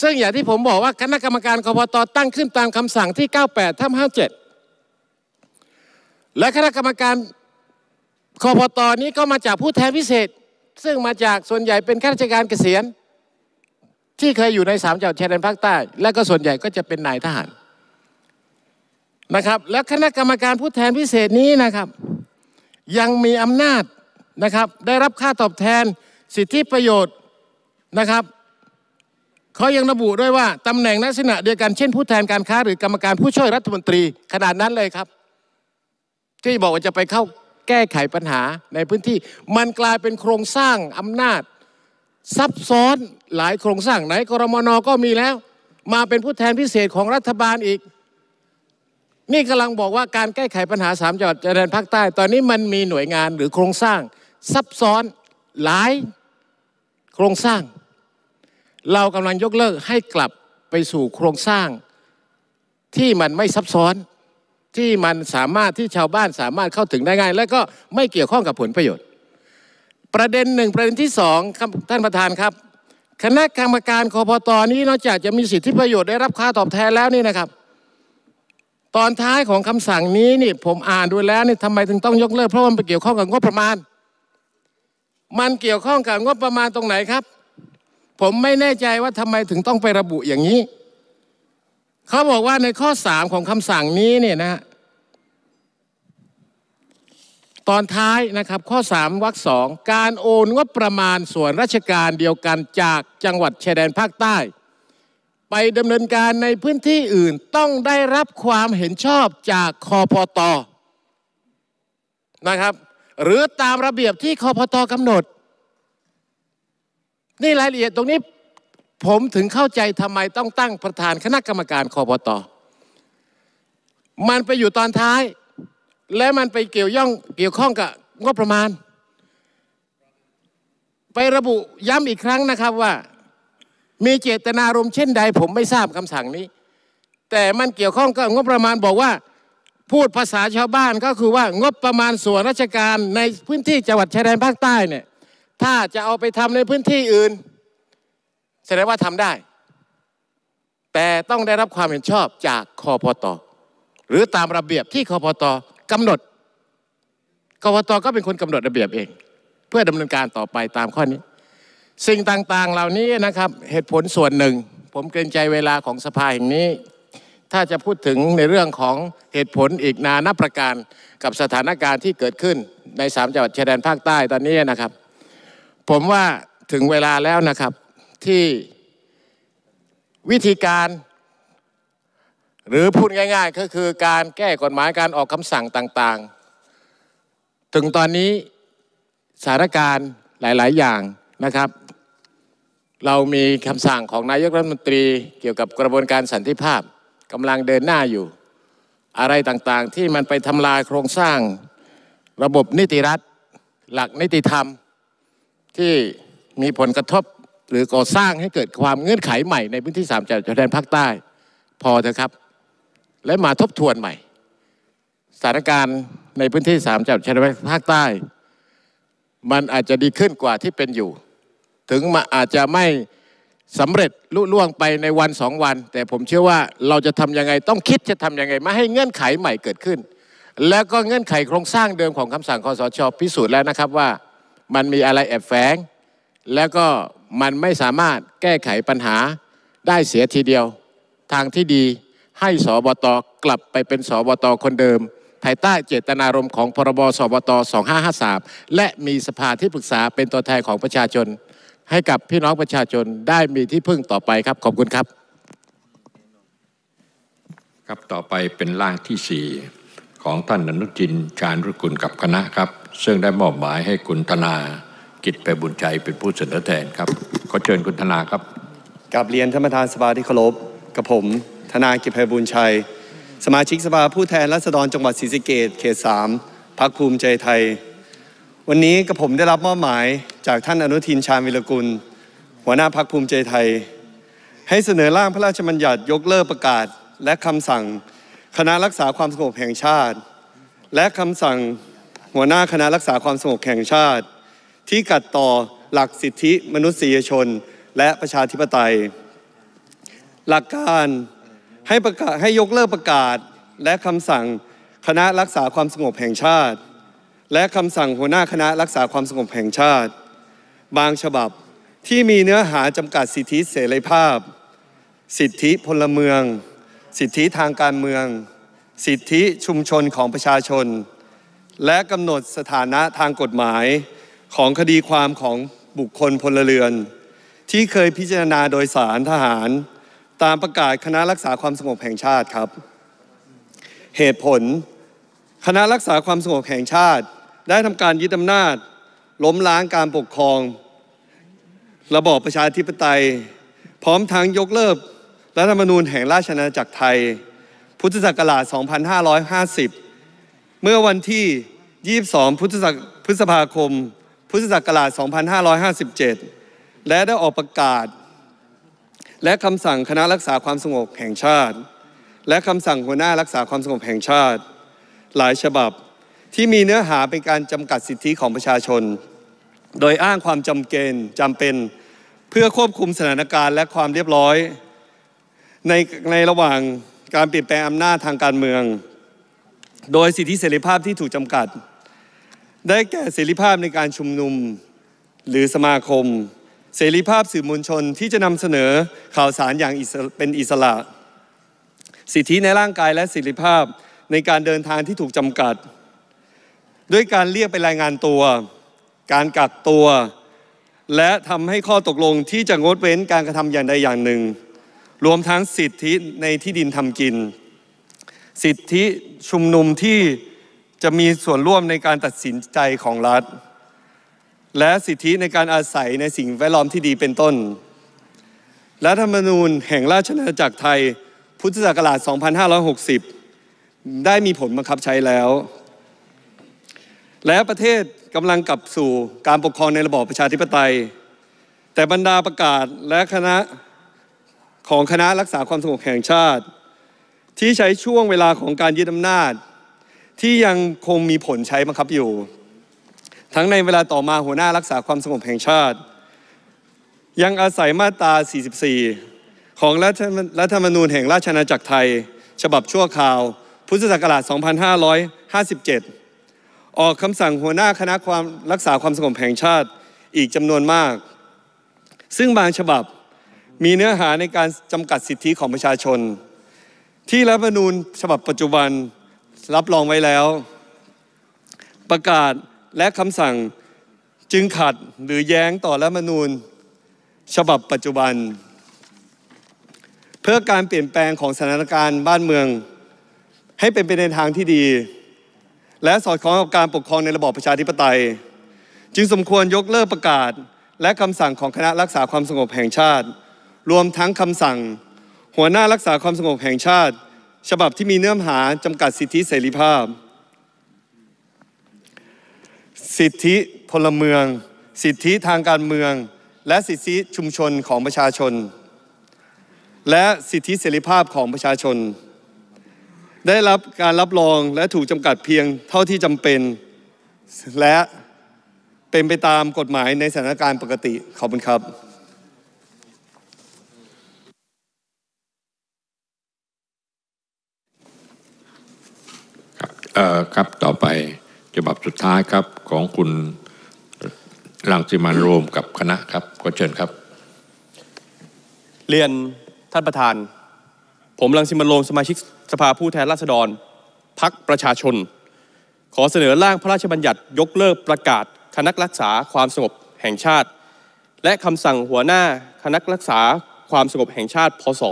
ซึ่งอย่างที่ผมบอกว่าคณะกรรมการคอพตตั้งขึ้นตามคำสั่งที่ 98ทับ57และคณะกรรมการคอพตอนี้ก็มาจากผู้แทนพิเศษ ซึ่งมาจากส่วนใหญ่เป็นข้าราชการเกษียณที่เคยอยู่ในสามจังหวัดชายแดนภาคใต้และก็ส่วนใหญ่ก็จะเป็นนายทหารนะครับ และคณะกรรมการผู้แทนพิเศษนี้นะครับ ยังมีอำนาจนะครับได้รับค่าตอบแทนสิทธิประโยชน์นะครับเขายังระบุด้วยว่าตำแหน่งลักษณะเดียวกันเช่น ผู้แทนการค้าหรือกรรมการผู้ช่วยรัฐมนตรีขนาดนั้นเลยครับที่บอกว่าจะไปเข้าแก้ไขปัญหาในพื้นที่ มันกลายเป็นโครงสร้างอำนาจ ซับซ้อนหลายโครงสร้าง ไหนกรมนก็มีแล้วมาเป็นผู้แทนพิเศษของรัฐบาลอีก นี่กำลังบอกว่าการแก้ไขปัญหาสามจังหวัดชายแดนภาคใต้ ตอนนี้มันมีหน่วยงานหรือโครงสร้าง ซับซ้อนหลายโครงสร้าง เรากำลังยกเลิกให้กลับไปสู่โครงสร้าง ที่มันไม่ซับซ้อนที่มันสามารถที่ชาวบ้านสามารถเข้าถึงได้ง่ายและก็ไม่เกี่ยวข้องกับผลประโยชน์ ประเด็นหนึ่งประเด็นที่สองท่านประธานครับ คณะกรรมการคอพตอนี้นอกจากจะมีสิทธิประโยชน์ได้รับค่าตอบแทนแล้วนี่นะครับ ตอนท้ายของคำสั่งนี้นี่ผมอ่านดูแล้วนี่ทำไมถึงต้องยกเลิกเพราะมันไปเกี่ยวข้องกับงบประมาณ มันเกี่ยวข้องกับงบประมาณตรงไหนครับ ผมไม่แน่ใจว่าทำไมถึงต้องไประบุอย่างนี้เขาบอกว่าในข้อสามของคำสั่งนี้เนี่ยนะตอนท้ายนะครับข้อสามวรรคสองการโอนงบประมาณส่วนราชการเดียวกันจากจังหวัดชายแดนภาคใต้ ไปดำเนินการในพื้นที่อื่นต้องได้รับความเห็นชอบจากคอพอตอนะครับ หรือตามระเบียบที่คอพอตอกำหนด นี่รายละเอียดตรงนี้ผมถึงเข้าใจทำไมต้องตั้งประธานคณะกรรมการคอพตมันไปอยู่ตอนท้ายและมันไปเกี่ยวย่องเกี่ยวข้องกับงบประมาณ ไประบุย้ำอีกครั้งนะครับว่า มีเจตนารมณ์เช่นใด ผมไม่ทราบคำสั่งนี้ แต่มันเกี่ยวข้องกับงบประมาณบอกว่าพูดภาษาชาวบ้านก็คือว่างบประมาณส่วนราชการในพื้นที่จังหวัดชายแดนภาคใต้เนี่ยถ้าจะเอาไปทำในพื้นที่อื่นแสดงว่าทำได้ แต่ต้องได้รับความเห็นชอบจากคอพอตอหรือตามระเบียบที่คอพอตอกำหนดคพอตก็เป็นคนกำหนดระเบียบเอง เพื่อดำเนินการต่อไปตามข้อนี้ สิ่งต่างๆเหล่านี้นะครับ เหตุผลส่วนหนึ่ง ผมเกรงใจเวลาของสภาแห่งนี้ ถ้าจะพูดถึงในเรื่องของเหตุผลอีกนานับประการกับสถานการณ์ที่เกิดขึ้นในสามจังหวัดชายแดนภาคใต้ตอนนี้นะครับ ผมว่าถึงเวลาแล้วนะครับที่วิธีการหรือพูดง่าย ๆ ก็คือการแก้กฎหมายการออกคำสั่งต่างๆ ถึงตอนนี้สถานการณ์หลาย ๆอย่างนะครับ เรามีคำสั่งของนายกรัฐมนตรี เกี่ยวกับกระบวนการสันติภาพกำลังเดินหน้าอยู่ อะไรต่างๆ ที่มันไปทำลายโครงสร้างระบบนิติรัฐหลักนิติธรรมที่มีผลกระทบหรือก่อสร้างให้เกิดความเงื่อนไขใหม่ในพื้นที่สามจังหวัดชายแดนภาคใต้พอเถอะครับ และมาทบทวนใหม่สถานการณ์ในพื้นที่สามจังหวัดชายแดนภาคใต้ มันอาจจะดีขึ้นกว่าที่เป็นอยู่ ถึงมาอาจจะไม่สำเร็จลุล่วงไปในวันสองวัน แต่ผมเชื่อว่าเราจะทำยังไงต้องคิดจะทำยังไงไม่ให้เงื่อนไขใหม่เกิดขึ้น แล้วก็เงื่อนไขโครงสร้างเดิมของคำสั่งคอสชพิสูจน์แล้วนะครับว่า มันมีอะไรแอบแฝงแล้วก็มันไม่สามารถแก้ไขปัญหาได้เสียทีเดียว ทางที่ดีให้สบตกลับไปเป็นสบตคนเดิมภายใต้เจตนารมณ์ของพรบสบต 2553 และมีสภาที่ปรึกษาเป็นตัวแทนของประชาชน ให้กับพี่น้องประชาชนได้มีที่พึ่งต่อไปครับขอบคุณครับ ครับต่อไปเป็นร่างที่สี่ของท่านอนุทินชาญรุกุลกับคณะครับ ซึ่งได้มอบหมายให้คุณธนากิตไปบุญชัยเป็นผู้เสนอแทนครับขอเชิญคุณธนาครับกับเรียนท่านประธานสภาที่เคารพกับผม ธนากิจไพบุญชัย สมาชิกสภาผู้แทนราษฎรจังหวัดศรีสะเกดเขตสามพักภูมิใจไทย วันนี้กับผมได้รับมอบหมายจากท่านอนุทินชาญวิรุล หัวหน้าพักภูมิใจไทย ให้เสนอร่างพระราชบัญญัติยกเลิกประกาศ และคำสั่ง คณะรักษาความสงบแห่งชาติ และคำสั่งหัวหน้าคณะรักษาความสงบแห่งชาติที่ขัดต่อหลักสิทธิมนุษยชนและประชาธิปไตย หลักการให้ประกาศให้ยกเลิกประกาศและคำสั่งคณะรักษาความสงบแห่งชาติ และคำสั่งหัวหน้าคณะรักษาความสงบแห่งชาติ บางฉบับที่มีเนื้อหาจำกัดสิทธิเสรีภาพ สิทธิพลเมือง สิทธิทางการเมือง สิทธิชุมชนของประชาชน และกำหนดสถานะทางกฎหมายของคดีความของบุคคลพลเรือน ที่เคยพิจารณาโดยสารทหาร ตามประกาศคณะรักษาความสงบแห่งชาติครับ เหตุผล คณะรักษาความสงบแห่งชาติ ได้ทำการยึดอำนาจ ล้มล้างการปกครอง ระบอบประชาธิปไตย พร้อมทั้งยกเลิกรัฐธรรมนูญแห่งราชอาณาจักรไทย พุทธศักราช2550 เมื่อวันที่ 22พฤษภาคมพุทธศักราช2557 และได้ออกประกาศ และคำสั่งคณะรักษาความสงบแห่งชาติ และคำสั่งหัวหน้ารักษาความสงบแห่งชาติ หลายฉบับที่มีเนื้อหาเป็นการจำกัดสิทธิของประชาชน โดยอ้างความจำเกณฑ์จำเป็นเพื่อควบคุมสถานการณ์และความเรียบร้อย ในในระหว่างการเปลี่ยนแปลงอำนาจทางการเมือง โดยสิทธิเสรีภาพที่ถูกจำกัดได้แก่เสรีภาพในการชุมนุมหรือสมาคม เสรีภาพสื่อมวลชนที่จะนำเสนอข่าวสารอย่างเป็นอิสระ สิทธิในร่างกายและเสรีภาพในการเดินทางที่ถูกจำกัดด้วยการเรียกไปรายงานตัว การกักตัว และทำให้ข้อตกลงที่จะงดเว้นการกระทำอย่างใดอย่างหนึ่ง รวมทั้งสิทธิในที่ดินทำกิน สิทธิชุมนุมที่จะมีส่วนร่วมในการตัดสินใจของรัฐ และสิทธิในการอาศัยในสิ่งแวดล้อมที่ดีเป็นต้น รัฐธรรมนูญแห่งราชอาณาจักรไทย พุทธศักราช 2560 ได้มีผลบังคับใช้แล้ว และประเทศกำลังกลับสู่การปกครองในระบอบประชาธิปไตย แต่บรรดาประกาศและคณะของคณะรักษาความสงบแห่งชาติ ที่ใช้ช่วงเวลาของการยึดอำนาจที่ยังคงมีผลใช้บังคับอยู่ ทั้งในเวลาต่อมาหัวหน้ารักษาความสงบแห่งชาติ ยังอาศัยมาตรา 44 ของรัฐธรรมนูญแห่งราชอาณาจักรไทย ฉบับชั่วคราว พุทธศักราช 2557 ออกคำสั่งหัวหน้าคณะความรักษาความสงบแห่งชาติอีกจำนวนมาก ซึ่งบางฉบับมีเนื้อหาในการจำกัดสิทธิของประชาชน ที่รัฐธรรมนูญฉบับปัจจุบันรับรองไว้แล้ว ประกาศและคำสั่งจึงขัดหรือแย้งต่อรัฐมนูญฉบับปัจจุบัน เพื่อการเปลี่ยนแปลงของสถานการณ์บ้านเมือง ให้เป็นไปในทางที่ดี และสอดคล้องกับการปกครองในระบอบประชาธิปไตย จึงสมควรยกเลิกประกาศและคำสั่งของคณะรักษาความสงบแห่งชาติ รวมทั้งคำสั่งหัวหน้ารักษาความสงบแห่งชาติฉบับที่มีเนื้อหาจำกัดสิทธิเสรีภาพ สิทธิพลเมือง สิทธิทางการเมือง และสิทธิชุมชนของประชาชน และสิทธิเสรีภาพของประชาชน ได้รับการรับรองและถูกจำกัดเพียงเท่าที่จำเป็น และเป็นไปตามกฎหมายในสถานการณ์ปกติขอบคุณครับเอ่อครับต่อไปฉบับสุดท้ายครับของคุณลังสิมันโรมกับคณะครับขอเชิญครับ เรียนท่านประธาน ผมลังสิมันโรมสมาชิกสภาผู้แทนราษฎรพักประชาชน ขอเสนอร่างพระราชบัญญัติยกเลิกประกาศคณะรักษาความสงบแห่งชาติ และคำสั่งหัวหน้า คณะรักษาความสงบแห่งชาติพศ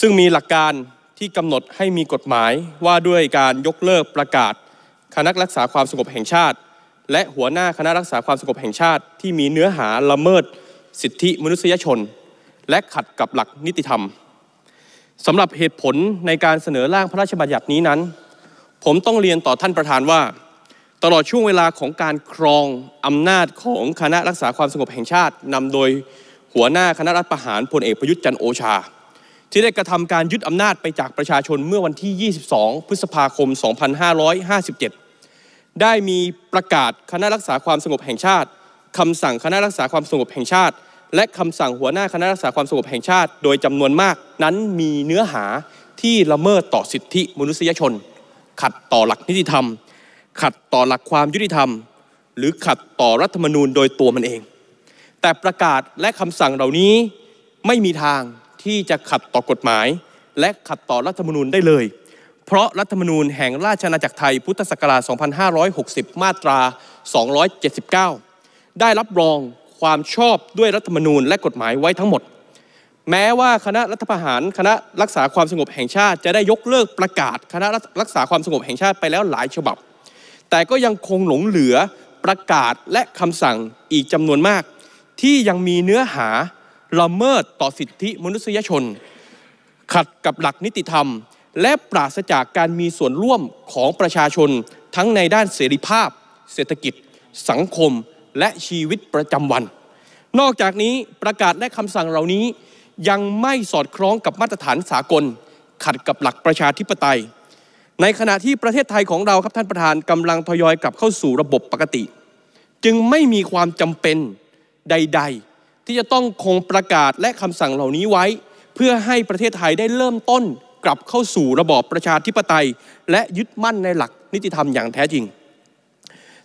ซึ่งมีหลักการที่กำหนดให้มีกฎหมายว่าด้วยการยกเลิกประกาศ คณะรักษาความสงบแห่งชาติ และหัวหน้าคณะรักษาความสงบแห่งชาติ ที่มีเนื้อหาละเมิด สิทธิมนุษยชน และขัดกับหลักนิติธรรมสำหรับเหตุผลในการเสนอร่างพระราชบัญญัตินี้นั้น ผมต้องเรียนต่อท่านประธานว่า ตลอดช่วงเวลาของการครองอำนาจของคณะรักษาความสงบแห่งชาตินำโดยหัวหน้าคณะรัฐประหารพลเอกประยุทธ์จันโอชาที่ได้กระทำการยึดอำนาจไปจากประชาชนเมื่อวันที่ 22 พฤษภาคม 2557 ได้มีประกาศคณะรักษาความสงบแห่งชาติคำสั่งคณะรักษาความสงบแห่งชาติ และคำสั่งหัวหน้าคณะรักษาความสงบแห่งชาติ โดยจำนวนมาก นั้นมีเนื้อหาที่ละเมิดต่อสิทธิมนุษยชน ขัดต่อหลักนิติธรรม ขัดต่อหลักความยุติธรรม หรือขัดต่อรัฐธรรมนูญโดยตัวมันเอง แต่ประกาศและคำสั่งเหล่านี้ไม่มีทางที่จะขัดต่อกฎหมาย และขัดต่อรัฐธรรมนูญได้เลย เพราะรัฐธรรมนูญแห่งราชอาณาจักรไทยพุทธศักราช 2560 มาตรา 279 ได้รับรองความชอบด้วยรัฐธรรมนูญและกฎหมายไว้ทั้งหมด แม้ว่าคณะรัฐประหาร คณะรักษาความสงบแห่งชาติจะได้ยกเลิกประกาศคณะรักษาความสงบแห่งชาติไปแล้วหลายฉบับ แต่ก็ยังคงหลงเหลือประกาศและคำสั่งอีกจำนวนมาก ที่ยังมีเนื้อหาละเมิดต่อสิทธิมนุษยชน ขัดกับหลักนิติธรรม และปราศจากการมีส่วนร่วมของประชาชนทั้งในด้านเสรีภาพ เศรษฐกิจ สังคมและชีวิตประจำวัน นอกจากนี้ประกาศและคำสั่งเหล่านี้ยังไม่สอดคล้องกับมาตรฐานสากล ขัดกับหลักประชาธิปไตย ในขณะที่ประเทศไทยของเราครับท่านประธานกำลังทยอยกลับเข้าสู่ระบบปกติ จึงไม่มีความจำเป็นใด ๆที่จะต้องคงประกาศและคำสั่งเหล่านี้ไว้ เพื่อให้ประเทศไทยได้เริ่มต้นกลับเข้าสู่ระบอบประชาธิปไตย และยึดมั่นในหลักนิติธรรมอย่างแท้จริง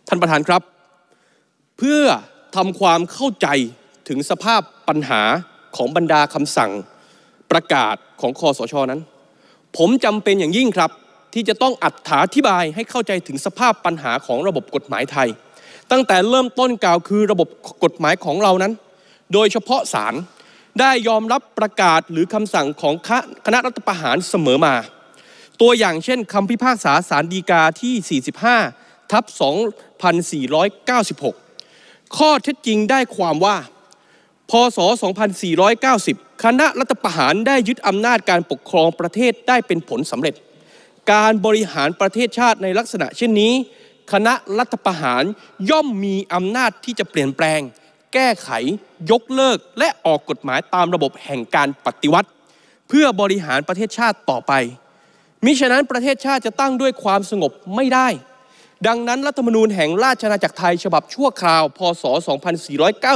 ท่านประธานครับ เพื่อทำความเข้าใจถึงสภาพปัญหาของบรรดาคำสั่งประกาศของคอสช นั้น ผมจำเป็นอย่างยิ่งครับที่จะต้องอัดถาธิบายให้เข้าใจถึงสภาพปัญหาของระบบกฎหมายไทย ตั้งแต่เริ่มต้นกล่าวคือระบบกฎหมายของเรานั้นโดยเฉพาะศาลได้ยอมรับประกาศหรือคำสั่งของคณะรัฐประหารเสมอมา ตัวอย่างเช่นคำพิพากษาศาลฎีกาที่ 45 ทับ 2496 ข้อเท็จจริงได้ความว่า พศ 2490 คณะรัฐประหารได้ยึดอำนาจการปกครองประเทศได้เป็นผลสำเร็จ การบริหารประเทศชาติในลักษณะเช่นนี้ คณะรัฐประหารย่อมมีอำนาจที่จะเปลี่ยนแปลงแก้ไขยกเลิกและออกกฎหมายตามระบบแห่งการปฏิวัติ เพื่อบริหารประเทศชาติต่อไปมิฉะนั้นประเทศชาติจะตั้งด้วยความสงบไม่ได้ ดังนั้น รัฐธรรมนูญแห่งราชอาณาจักรไทยฉบับชั่วคราวพศ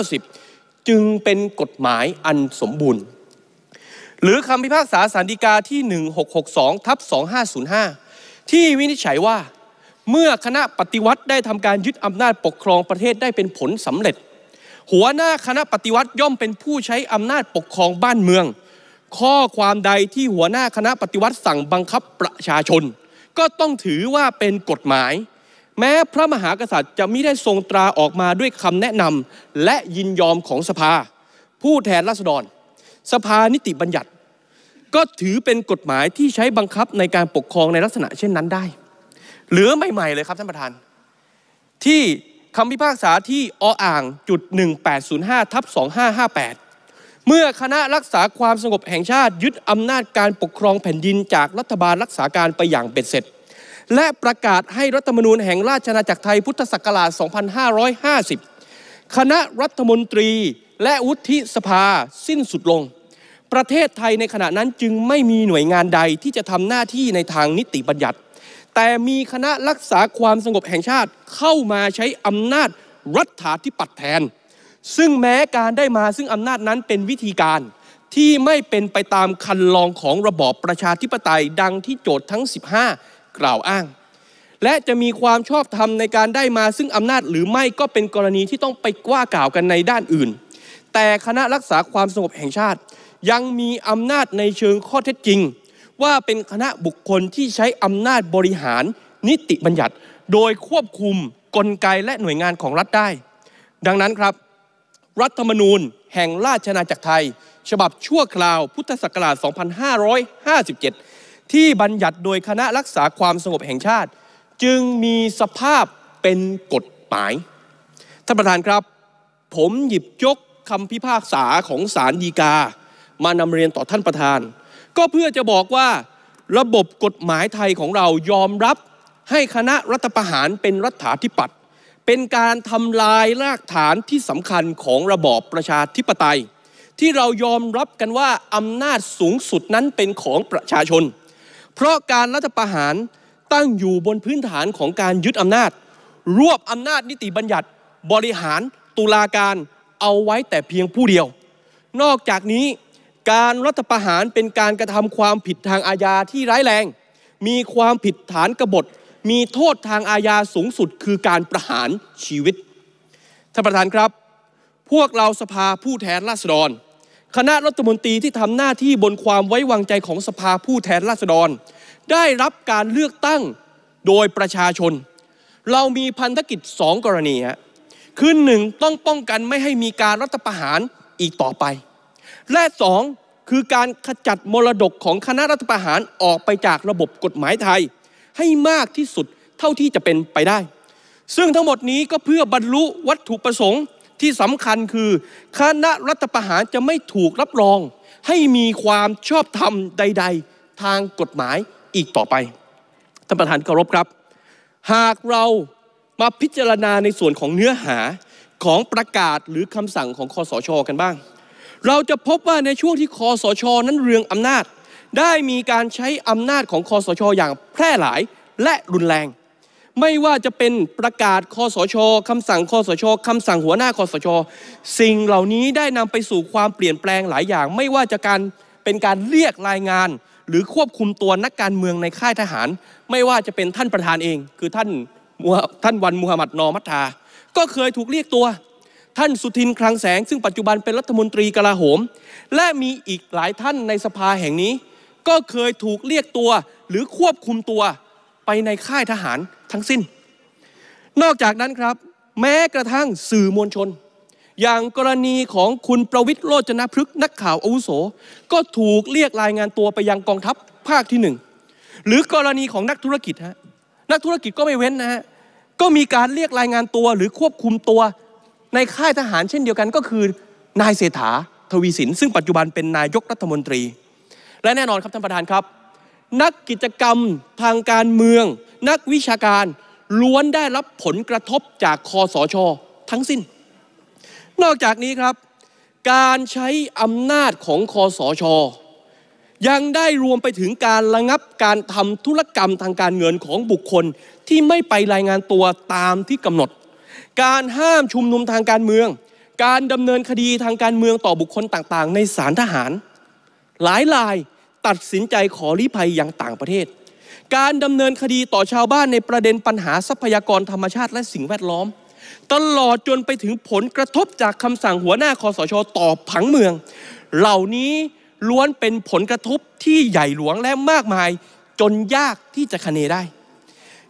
2490 จึงเป็นกฎหมายอันสมบูรณ์ หรือคำพิพากษาสารดีกา ที่ 1662ทับ2505ที่วินิจฉัยว่า เมื่อคณะปฏิวัติได้ทำการยึดอำนาจปกครองประเทศได้เป็นผลสำเร็จหัวหน้าคณะปฏิวัติย่อมเป็นผู้ใช้อำนาจปกครองบ้านเมือง ข้อความใดที่หัวหน้าคณะปฏิวัติสั่งบังคับประชาชน ก็ต้องถือว่าเป็นกฎหมาย แม้พระมหากษัตริย์จะไม่ได้ทรงตราออกมาด้วยคำแนะนำและยินยอมของสภา ผู้แทนราษฎร สภานิติบัญญัติ ก็ถือเป็นกฎหมายที่ใช้บังคับในการปกครองในลักษณะเช่นนั้นได้ เหลือใหม่ๆเลยครับท่านประธานที่คำพิพากษาที่ออ่างจุด1805ทับ2558เมื่อคณะรักษาความสงบแห่งชาติ ยึดอำนาจการปกครองแผ่นดินจากรัฐบาลรักษาการไปอย่างเป็นเสร็จ และประกาศให้รัฐมนูญแห่งราชอาณาจักรไทยพุทธศักราช 2550 คณะรัฐมนตรีและวุฒิสภาสิ้นสุดลง ประเทศไทยในขณะนั้นจึงไม่มีหน่วยงานใดที่จะทำหน้าที่ในทางนิติบัญญัติแต่มีคณะรักษาความสงบแห่งชาติเข้ามาใช้อำนาจรัฐาธิปัตย์แทน ซึ่งแม้การได้มาซึ่งอำนาจนั้นเป็นวิธีการ ที่ไม่เป็นไปตามคันลองของระบอบประชาธิปไตยดังที่โจทย์ทั้ง 15 กล่าวอ้าง และจะมีความชอบธรรมในการได้มาซึ่งอำนาจหรือไม่ก็เป็นกรณีที่ต้องไปกว่ากล่าวกันในด้านอื่น แต่คณะรักษาความสงบแห่งชาติ ยังมีอำนาจในเชิงข้อเท็จจริงว่าเป็นคณะบุคคลที่ใช้อำนาจบริหารนิติบัญญัติ โดยควบคุมกลไกและหน่วยงานของรัฐได้ ดังนั้นครับ รัฐธรรมนูญแห่งราชนาาจักรไทย ฉบับชั่วคราวพุทธศักราช 2557 ที่บัญญัติโดยคณะรักษาความสงบแห่งชาติ จึงมีสภาพเป็นกฎหมาย ท่านประธานครับ ผมหยิบยกคำพิพากษาของศาลฎีกา มานำเรียนต่อท่านประธานก็เพื่อจะบอกว่าระบบกฎหมายไทยของเรายอมรับให้คณะรัฐประหารเป็นรัฐาธิปัตย์เป็นการทำลายรากฐานที่สำคัญของระบอบประชาธิปไตย ที่เรายอมรับกันว่าอำนาจสูงสุดนั้นเป็นของประชาชน เพราะการรัฐประหารตั้งอยู่บนพื้นฐานของการยึดอำนาจ รวบอำนาจนิติบัญญัติบริหารตุลาการเอาไว้แต่เพียงผู้เดียว นอกจากนี้การรัฐประหารเป็นการกระทำความผิดทางอาญาที่ร้ายแรง มีความผิดฐานกบฏ มีโทษทางอาญาสูงสุดคือการประหารชีวิต ท่านประธานครับ พวกเราสภาผู้แทนราษฎร คณะรัฐมนตรีที่ทำหน้าที่บนความไว้วางใจของสภาผู้แทนราษฎร ได้รับการเลือกตั้งโดยประชาชน เรามีพันธกิจสองกรณีคือหนึ่งต้องป้องกันไม่ให้มีการรัฐประหารอีกต่อไปและสองคือการขจัดมรดกของคณะรัฐประหารออกไปจากระบบกฎหมายไทย ให้มากที่สุดเท่าที่จะเป็นไปได้ ซึ่งทั้งหมดนี้ก็เพื่อบรรลุวัตถุประสงค์ที่สำคัญคือคณะรัฐประหารจะไม่ถูกรับรอง ให้มีความชอบธรรมใด ๆ ทางกฎหมายอีกต่อไปท่านประธานเคารพครับ หากเรามาพิจารณาในส่วนของเนื้อหาของประกาศหรือคำสั่งของคอสชอกันบ้างเราจะพบว่าในช่วงที่คอสช นั้นเรืองอำนาจ ได้มีการใช้อำนาจของคอสช อย่างแพร่หลายและรุนแรง ไม่ว่าจะเป็นประกาศคอสชคำสั่งคอสชคำสั่งหัวหน้าคอสชสิ่งเหล่านี้ได้นำไปสู่ความเปลี่ยนแปลงหลายอย่าง ไม่ว่าจะการเป็นการเรียกรายงาน หรือควบคุมตัวนักการเมืองในค่ายทหาร ไม่ว่าจะเป็นท่านประธานเอง คือท่านท่านวันมูฮัมหมัดนอมัตตาก็เคยถูกเรียกตัวท่านสุทินคลังแสงซึ่งปัจจุบันเป็นรัฐมนตรีกลาโหม และมีอีกหลายท่านในสภาแห่งนี้ ก็เคยถูกเรียกตัวหรือควบคุมตัวไปในค่ายทหารทั้งสิ้น นอกจากนั้นครับ แม้กระทั่งสื่อมวลชน อย่างกรณีของคุณประวิทย์โรจนพฤกษ์นักข่าวอาวุโส ก็ถูกเรียกรายงานตัวไปยังกองทัพภาคที่หนึ่งหรือกรณีของนักธุรกิจฮะนักธุรกิจก็ไม่เว้นนะฮะก็มีการเรียกรายงานตัวหรือควบคุมตัวในค่ายทหารเช่นเดียวกันก็คือ นายเศรษฐาทวีสิน ซึ่งปัจจุบันเป็นนายกรัฐมนตรี และแน่นอนครับ ท่านประธานครับ นักกิจกรรมทางการเมือง นักวิชาการล้วนได้รับผลกระทบจากคอสชอทั้งสิ้น นอกจากนี้ครับการใช้อำนาจของคอสชอยังได้รวมไปถึงการระงับการทำธุรกรรมทางการเงินของบุคคลที่ไม่ไปรายงานตัวตามที่กำหนดการห้ามชุมนุมทางการเมือง การดำเนินคดีทางการเมืองต่อบุคคลต่าง ๆ ในศาลทหาร หลายรายตัดสินใจขอรีภัยยางต่างประเทศ การดำเนินคดีต่อชาวบ้านในประเด็นปัญหาทรัพยากรธรรมชาติและสิ่งแวดล้อมตลอดจนไปถึงผลกระทบจากคำสั่งหัวหน้าคอสชต่อผังเมือง เหล่านี้ล้วนเป็นผลกระทบที่ใหญ่หลวงและมากมาย จนยากที่จะคเนได้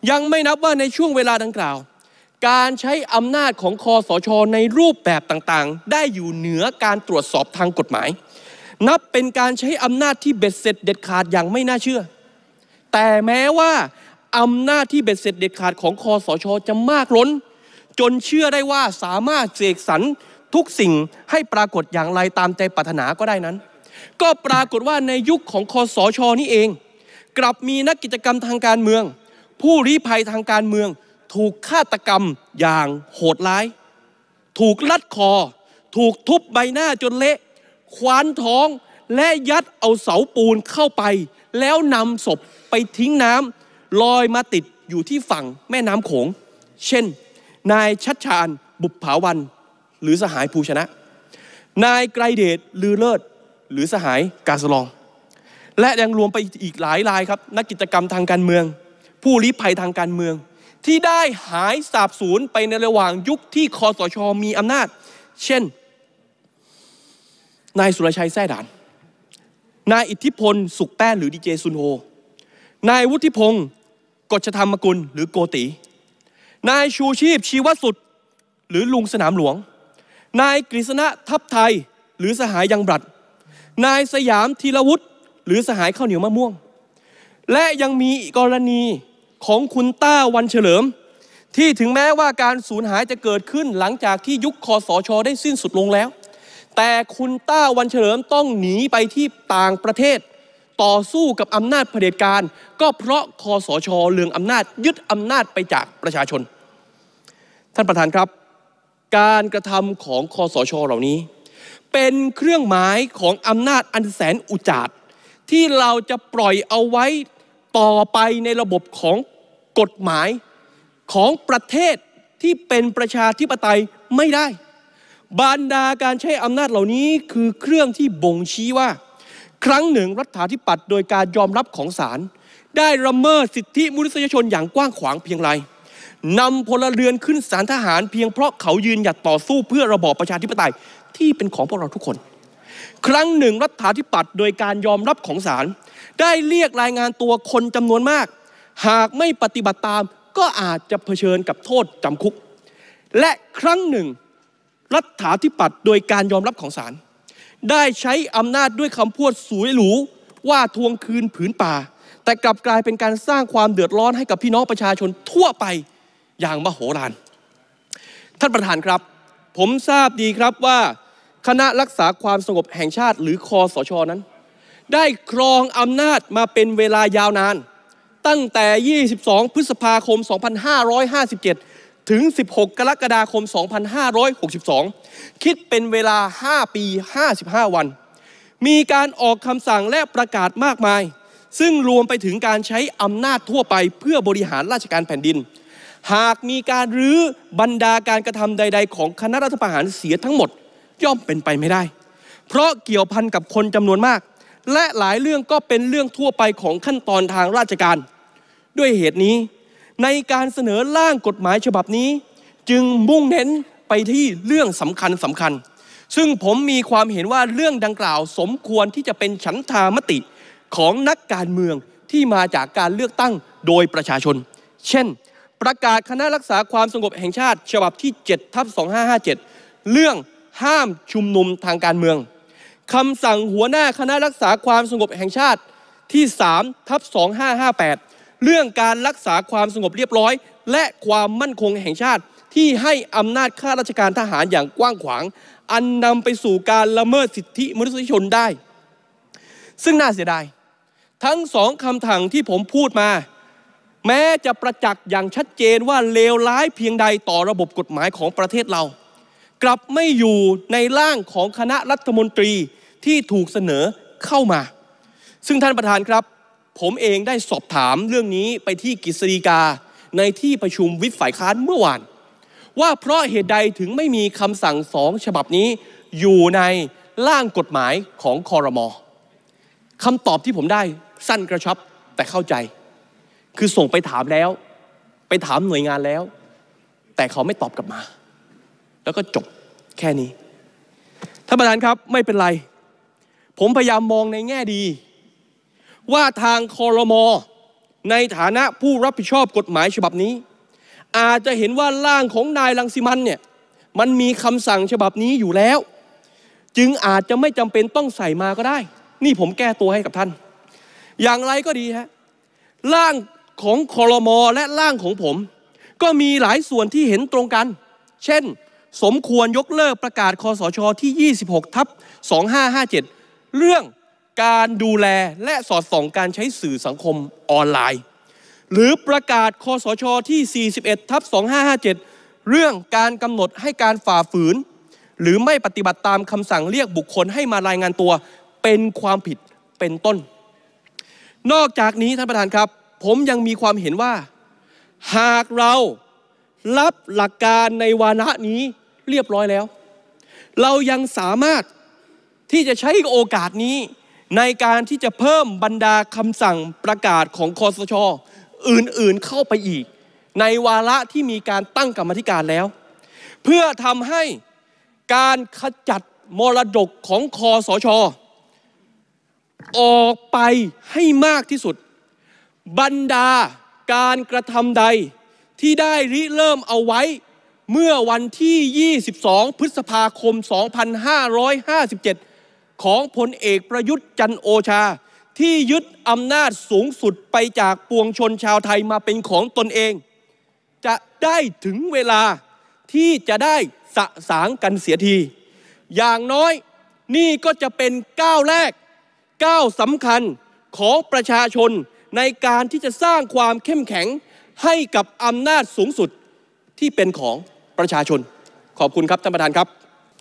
ยังไม่นับว่าในช่วงเวลาดังกล่าวการใช้อำนาจของคอสช ในรูปแบบต่างๆ ได้อยู่เหนือการตรวจสอบทางกฎหมาย นับเป็นการใช้อำนาจที่เบ็ดเสร็จเด็ดขาดอย่างไม่น่าเชื่อ แต่แม้ว่าอำนาจที่เบ็ดเสร็จเด็ดขาดของคอสช จะมากล้น จนเชื่อได้ว่าสามารถเสกสรรทุกสิ่งให้ปรากฏอย่างไรตามใจปรารถนาก็ได้นั้น ก็ปรากฏว่าในยุคของคอสชนี่เอง กลับมีนักกิจกรรมทางการเมือง ผู้รีภัยทางการเมืองถูกฆาตกรรมอย่างโหดร้าย ถูกลัดคอ ถูกทุบใบหน้าจนเละ ควานท้อง และยัดเอาเสาปูนเข้าไป แล้วนำศพไปทิ้งน้ำลอยมาติดอยู่ที่ฝั่งแม่น้ำโขง เช่น นายชัดชาญบุบผาวัน หรือสหายภูชนะ นายไกรเดชลือเลิศ หรือสหายกาสลอง และยังรวมไปอีกหลายรายครับ นักกิจกรรมทางการเมือง ผู้ลี้ภัยทางการเมืองที่ได้หายสาบสูญไปในระหว่างยุคที่คอสช มีอำนาจ เช่น นายสุรชัยแท้ด่านนายอิทธิพล สุขแป้นหรือดีเจซุนโฮ นายวุฒิพงศ์กฎชธรรมกุลหรือโกตินายชูชีพชีวสุดหรือลุงสนามหลวง นายกฤษณะทัพไทยหรือสหายยังบัตรนายสยามธีรวุฒิหรือสหายข้าวเหนียวมะม่วง และยังมีกรณีของคุณต้าวันเฉลิม ที่ถึงแม้ว่าการสูญหายจะเกิดขึ้นหลังจากที่ยุคคอสชอได้สิ้นสุดลงแล้ว แต่คุณต้าวันเฉลิมต้องหนีไปที่ต่างประเทศ ต่อสู้กับอำนาจเผด็จการก็เพราะคอสชอเลืองอำนาจยึดอำนาจไปจากประชาชน ท่านประธานครับ การกระทำของคอสชอเหล่านี้ เป็นเครื่องหมายของอำนาจอันแสนอุจารที่เราจะปล่อยเอาไว้ต่อไปในระบบของกฎหมายของประเทศที่เป็นประชาธิปไตยไม่ได้บรรดาการใช้อำนาจเหล่านี้คือเครื่องที่บ่งชี้ว่า ครั้งหนึ่งรัฐาธิปัตย์โดยการยอมรับของศาลได้ละเมิดสิทธิมนุษยชนอย่างกว้างขวางเพียงไรนำพลเรือนขึ้นศาลทหารเพียงเพราะเขายืนหยัดต่อสู้เพื่อระบอบประชาธิปไตยที่เป็นของพวกเราทุกคน ครั้งหนึ่งรัฐาธิปัตย์โดยการยอมรับของศาลได้เรียกรายงานตัวคนจำนวนมากหากไม่ปฏิบัติตามก็อาจจะเผชิญกับโทษจำคุก และครั้งหนึ่ง รัฐาธิปัตย์โดยการยอมรับของศาลได้ใช้อำนาจด้วยคำพูดสวยหรูว่าทวงคืนผืนป่า แต่กลับกลายเป็นการสร้างความเดือดร้อนให้กับพี่น้องประชาชนทั่วไปอย่างมโหฬารท่านประธานครับ ผมทราบดีครับว่าคณะรักษาความสงบแห่งชาติ หรือคอสชนั้น ได้ครองอำนาจมาเป็นเวลายาวนานตั้งแต่22พฤษภาคม2557 ถึง 16 กรกฎาคม 2562 คิดเป็นเวลา 5 ปี 55 วัน มีการออกคำสั่งและประกาศมากมาย ซึ่งรวมไปถึงการใช้อำนาจทั่วไปเพื่อบริหารราชการแผ่นดิน หากมีการรื้อบรรดาการกระทำใดๆของคณะรัฐประหารเสียทั้งหมดย่อมเป็นไปไม่ได้ เพราะเกี่ยวพันกับคนจำนวนมาก และหลายเรื่องก็เป็นเรื่องทั่วไปของขั้นตอนทางราชการด้วยเหตุนี้ ในการเสนอร่างกฎหมายฉบับนี้ จึงมุ่งเน้นไปที่เรื่องสำคัญสำคัญ ซึ่งผมมีความเห็นว่าเรื่องดังกล่าวสมควรที่จะเป็นฉันทามติของนักการเมืองที่มาจากการเลือกตั้งโดยประชาชน เช่น ประกาศคณะรักษาความสงบแห่งชาติฉบับที่7ทับ2557เรื่องห้ามชุมนุมทางการเมืองคำสั่งหัวหน้าคณะรักษาความสงบแห่งชาติที่3ทับ2558เรื่องการรักษาความสงบเรียบร้อย และความมั่นคงแห่งชาติที่ให้อำนาจข้าราชการทหารอย่างกว้างขวาง อันนำไปสู่การละเมิดสิทธิมนุษยชนได้ ซึ่งน่าเสียดาย ทั้งสองคำถังที่ผมพูดมา แม้จะประจักษ์อย่างชัดเจนว่าเลวร้ายเพียงใดต่อระบบกฎหมายของประเทศเรา กลับไม่อยู่ในร่างของคณะรัฐมนตรีที่ถูกเสนอเข้ามา ซึ่งท่านประธานครับผมเองได้สอบถามเรื่องนี้ไปที่กฤษฎีกา ในที่ประชุมวิปฝ่ายค้านเมื่อวาน ว่าเพราะเหตุใดถึงไม่มีคำสั่งสองฉบับนี้อยู่ในร่างกฎหมายของคอรมอคำตอบที่ผมได้สั้นกระชับแต่เข้าใจ คือส่งไปถามแล้ว ไปถามหน่วยงานแล้ว แต่เขาไม่ตอบกลับมา แล้วก็จบแค่นี้ท่านประธานครับไม่เป็นไร ผมพยายามมองในแง่ดีว่าทางคอรมอในฐานะผู้รับผิดชอบกฎหมายฉบับนี้ อาจจะเห็นว่าร่างของนายลังสิมันเนี่ย มันมีคำสั่งฉบับนี้อยู่แล้ว จึงอาจจะไม่จำเป็นต้องใส่มาก็ได้ นี่ผมแก้ตัวให้กับท่าน อย่างไรก็ดีฮะร่างของคอรมอและร่างของผม ก็มีหลายส่วนที่เห็นตรงกัน เช่น สมควรยกเลิกประกาศคอสชที่ 26 ทับ2557เรื่องการดูแลและสอดส่องการใช้สื่อสังคมออนไลน์ หรือประกาศคอสช ที่ 41ทับ2557 เรื่องการกำหนดให้การฝ่าฝืน หรือไม่ปฏิบัติตามคำสั่งเรียกบุคคลให้มารายงานตัว เป็นความผิดเป็นต้น นอกจากนี้ ท่านประธานครับ ผมยังมีความเห็นว่า หากเรา รับหลักการในวาระนี้เรียบร้อยแล้ว เรายังสามารถที่จะใช้โอกาสนี้ในการที่จะเพิ่มบรรดาคำสั่งประกาศของคอสชอื่นๆเข้าไปอีก ในวาระที่มีการตั้งกรรมธิการแล้ว เพื่อทำให้การขจัดมรดกของคอสชออกไปให้มากที่สุด บรรดาการกระทำใดที่ได้ริเริ่มเอาไว้เมื่อวันที่ 22 พฤษภาคม 2557ของพลเอกประยุทธ์จันโอชา ที่ยึดอำนาจสูงสุดไปจากปวงชนชาวไทยมาเป็นของตนเอง จะได้ถึงเวลาที่จะได้สะสางกันเสียที อย่างน้อยนี่ก็จะเป็นก้าวแรกก้าวสำคัญของประชาชนในการที่จะสร้างความเข้มแข็งให้กับอำนาจสูงสุดที่เป็นของประชาชน ขอบคุณครับท่านประธานครับ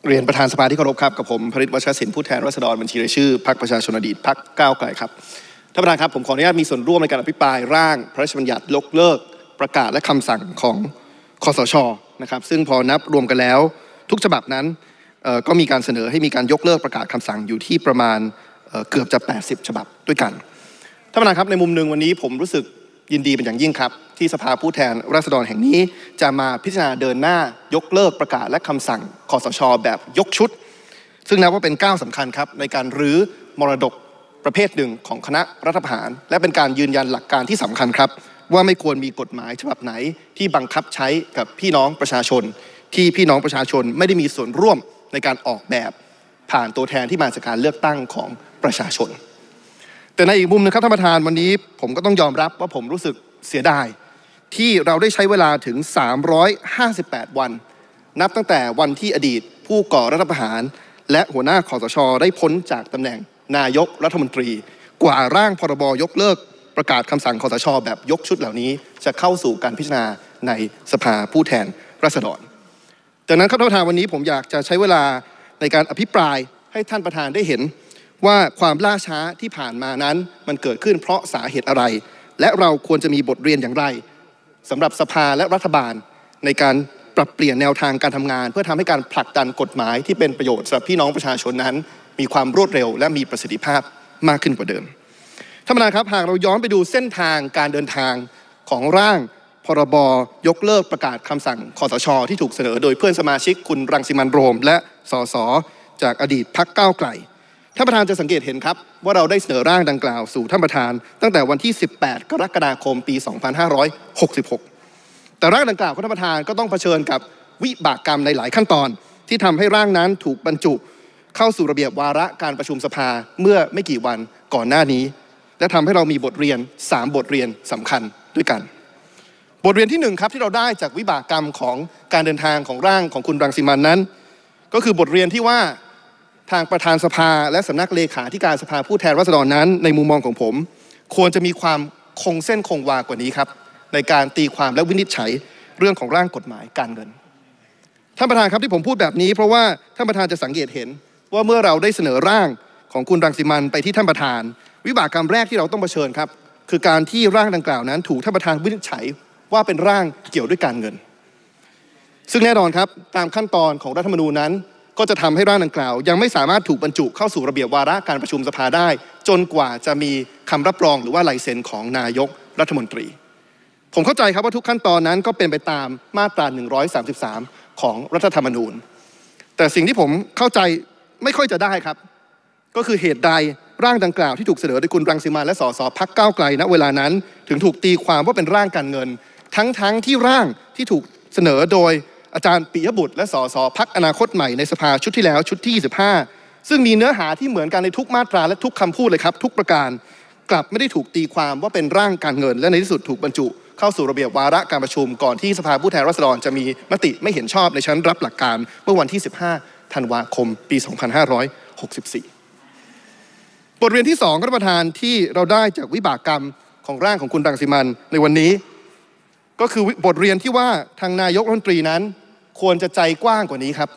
เรียนประธานสภาที่เคารพครับกับผมพริตวัชรศิลป์ผู้แทนรัษฎรบัญชีรายชื่อพรรคประชาชนอดีตพรรคก้าวไกลครับท่านประธานครับผมขออนุญาตมีส่วนร่วมในการอภิปรายร่าง พระราชบัญญัติยกเลิกประกาศและคำสั่งของคอสช นะครับ ซึ่งพอนับรวมกันแล้วทุกฉบับนั้น ก็มีการเสนอให้มีการยกเลิกประกาศคำสั่งอยู่ที่ประมาณเกือบจะ 80 ฉบับด้วยกันท่านประธานครับในมุมหนึ่งวันนี้ผมรู้สึกยินดีเป็นอย่างยิ่งครับที่สภาผู้แทนราษฎรแห่งนี้ จะมาพิจารณาเดินหน้ายกเลิกประกาศและคำสั่งคอสชแบบยกชุด ซึ่งนับว่าเป็นก้าวสำคัญครับในการรื้อมรดกประเภทหนึ่งของคณะรัฐประหารและเป็นการยืนยันหลักการที่สำคัญครับ ว่าไม่ควรมีกฎหมายฉบับไหน ที่บังคับใช้กับพี่น้องประชาชน ที่พี่น้องประชาชนไม่ได้มีส่วนร่วมในการออกแบบ ผ่านตัวแทนที่มาจากการเลือกตั้งของประชาชนแต่ในอีกมุมนะครับ ท่านประธานวันนี้ผมก็ต้องยอมรับว่าผมรู้สึกเสียดาย ที่เราได้ใช้เวลาถึง 358 วันนับตั้งแต่วันที่อดีตผู้ก่อรัฐประหารและหัวหน้าคอสชอได้พ้นจากตำแหน่งนายกรัฐมนตรีกว่าร่างพรบยกเลิกประกาศคำสั่งคอสชอแบบยกชุดเหล่านี้ จะเข้าสู่การพิจารณาในสภาผู้แทนราษฎรดังนั้นครับท่านประธานวันนี้ผมอยากจะใช้เวลาในการอภิปรายให้ท่านประธานได้เห็นว่าความล่าช้าที่ผ่านมานั้นมันเกิดขึ้นเพราะสาเหตุอะไร และเราควรจะมีบทเรียนอย่างไรสำหรับสภาและรัฐบาลในการปรับเปลี่ยนแนวทางการทำงาน เพื่อทำให้การผลักดันกฎหมายที่เป็นประโยชน์สำหรับพี่น้องประชาชนนั้น มีความรวดเร็ว และมีประสิทธิภาพมากขึ้นกว่าเดิม ท่านประธานครับ หากเราย้อนไปดูเส้นทางการเดินทางของร่างพรบยกเลิกประกาศคำสั่งคอสช ที่ถูกเสนอโดยเพื่อนสมาชิกคุณรังสิมันโรมและสสจากอดีตพักก้าวไกลท่านประธานจะสังเกตเห็นครับ ว่าเราได้เสนอร่างดังกล่าวสู่ท่านประธานตั้งแต่วันที่ 18 กรกฎาคม ปี 2566 แต่ร่างดังกล่าวของท่านประธานก็ต้องเผชิญกับวิบากกรรมในหลายขั้นตอน ที่ทำให้ร่างนั้นถูกบรรจุ เข้าสู่ระเบียบวาระการประชุมสภาเมื่อไม่กี่วันก่อนหน้านี้ และทำให้เรามีบทเรียน3บทเรียนสำคัญด้วยกัน บทเรียนที่1ครับที่เราได้จากวิบากกรรมของการเดินทางของร่างของคุณรังสิมันนั้น ก็คือบทเรียนที่ว่าทางประธานสภาและสำนักเลขาธิการสภาผู้แทนราษฎรนั้นในมุมมองของผม ควรจะมีความคงเส้นคงวากว่านี้ครับ ในการตีความและวินิจฉัยเรื่องของร่างกฎหมายการเงิน ท่านประธานครับที่ผมพูดแบบนี้เพราะว่า ท่านประธานจะสังเกตเห็นว่าเมื่อเราได้เสนอร่างของคุณรังสิมันไปที่ท่านประธาน วิบากกรรมแรกที่เราต้องเผชิญครับคือการที่ร่างดังกล่าวนั้น ถูกท่านประธานวินิจฉัยว่าเป็นร่างเกี่ยวด้วยการเงิน ซึ่งแน่นอนครับตามขั้นตอนของรัฐธรรมนูญนั้นก็จะทำให้ร่างดังกล่าว ยังไม่สามารถถูกบรรจุเข้าสู่ระเบียบวาระการประชุมสภาได้ จนกว่าจะมีคำรับรองหรือว่าลายเซ็นของนายกรัฐมนตรี ผมเข้าใจครับว่าทุกขั้นตอนนั้นก็เป็นไปตามมาตรา133 ของรัฐธรรมนูญ แต่สิ่งที่ผมเข้าใจไม่ค่อยจะได้ครับ ก็คือเหตุใดร่างดังกล่าวที่ถูกเสนอโดยคุณรังสิมาและสสพักก้าวไกลณเวลานั้นถึงถูกตีความว่าเป็นร่างการเงิน ทั้งๆทที่ร่างที่ถูกเสนอโดยอาจารย์ปิยบุตรและสสพักอนาคตใหม่ในสภาชุดที่แล้วชุดที่25ซึ่งมีเนื้อหาที่เหมือนกันในทุกมาตราและทุกคำพูดเลยครับ ทุกประการ กลับไม่ได้ถูกตีความว่าเป็นร่างการเงิน และในที่สุดถูกบรรจุ เข้าสู่ระเบียบวาระการประชุม ก่อนที่สภาผู้แทนราษฎรจะมีมติไม่เห็นชอบในชั้นรับหลักการ เมื่อวันที่15ธันวาคม ปี2564บทเรียนที่2ท่านประธานที่เราได้จากวิบากกรรมของร่างของคุณดังสิมันในวันนี้ ก็คือบทเรียนที่ว่าทางนายกรัฐมนตรีนั้นควรจะใจกว้างกว่านี้ครับ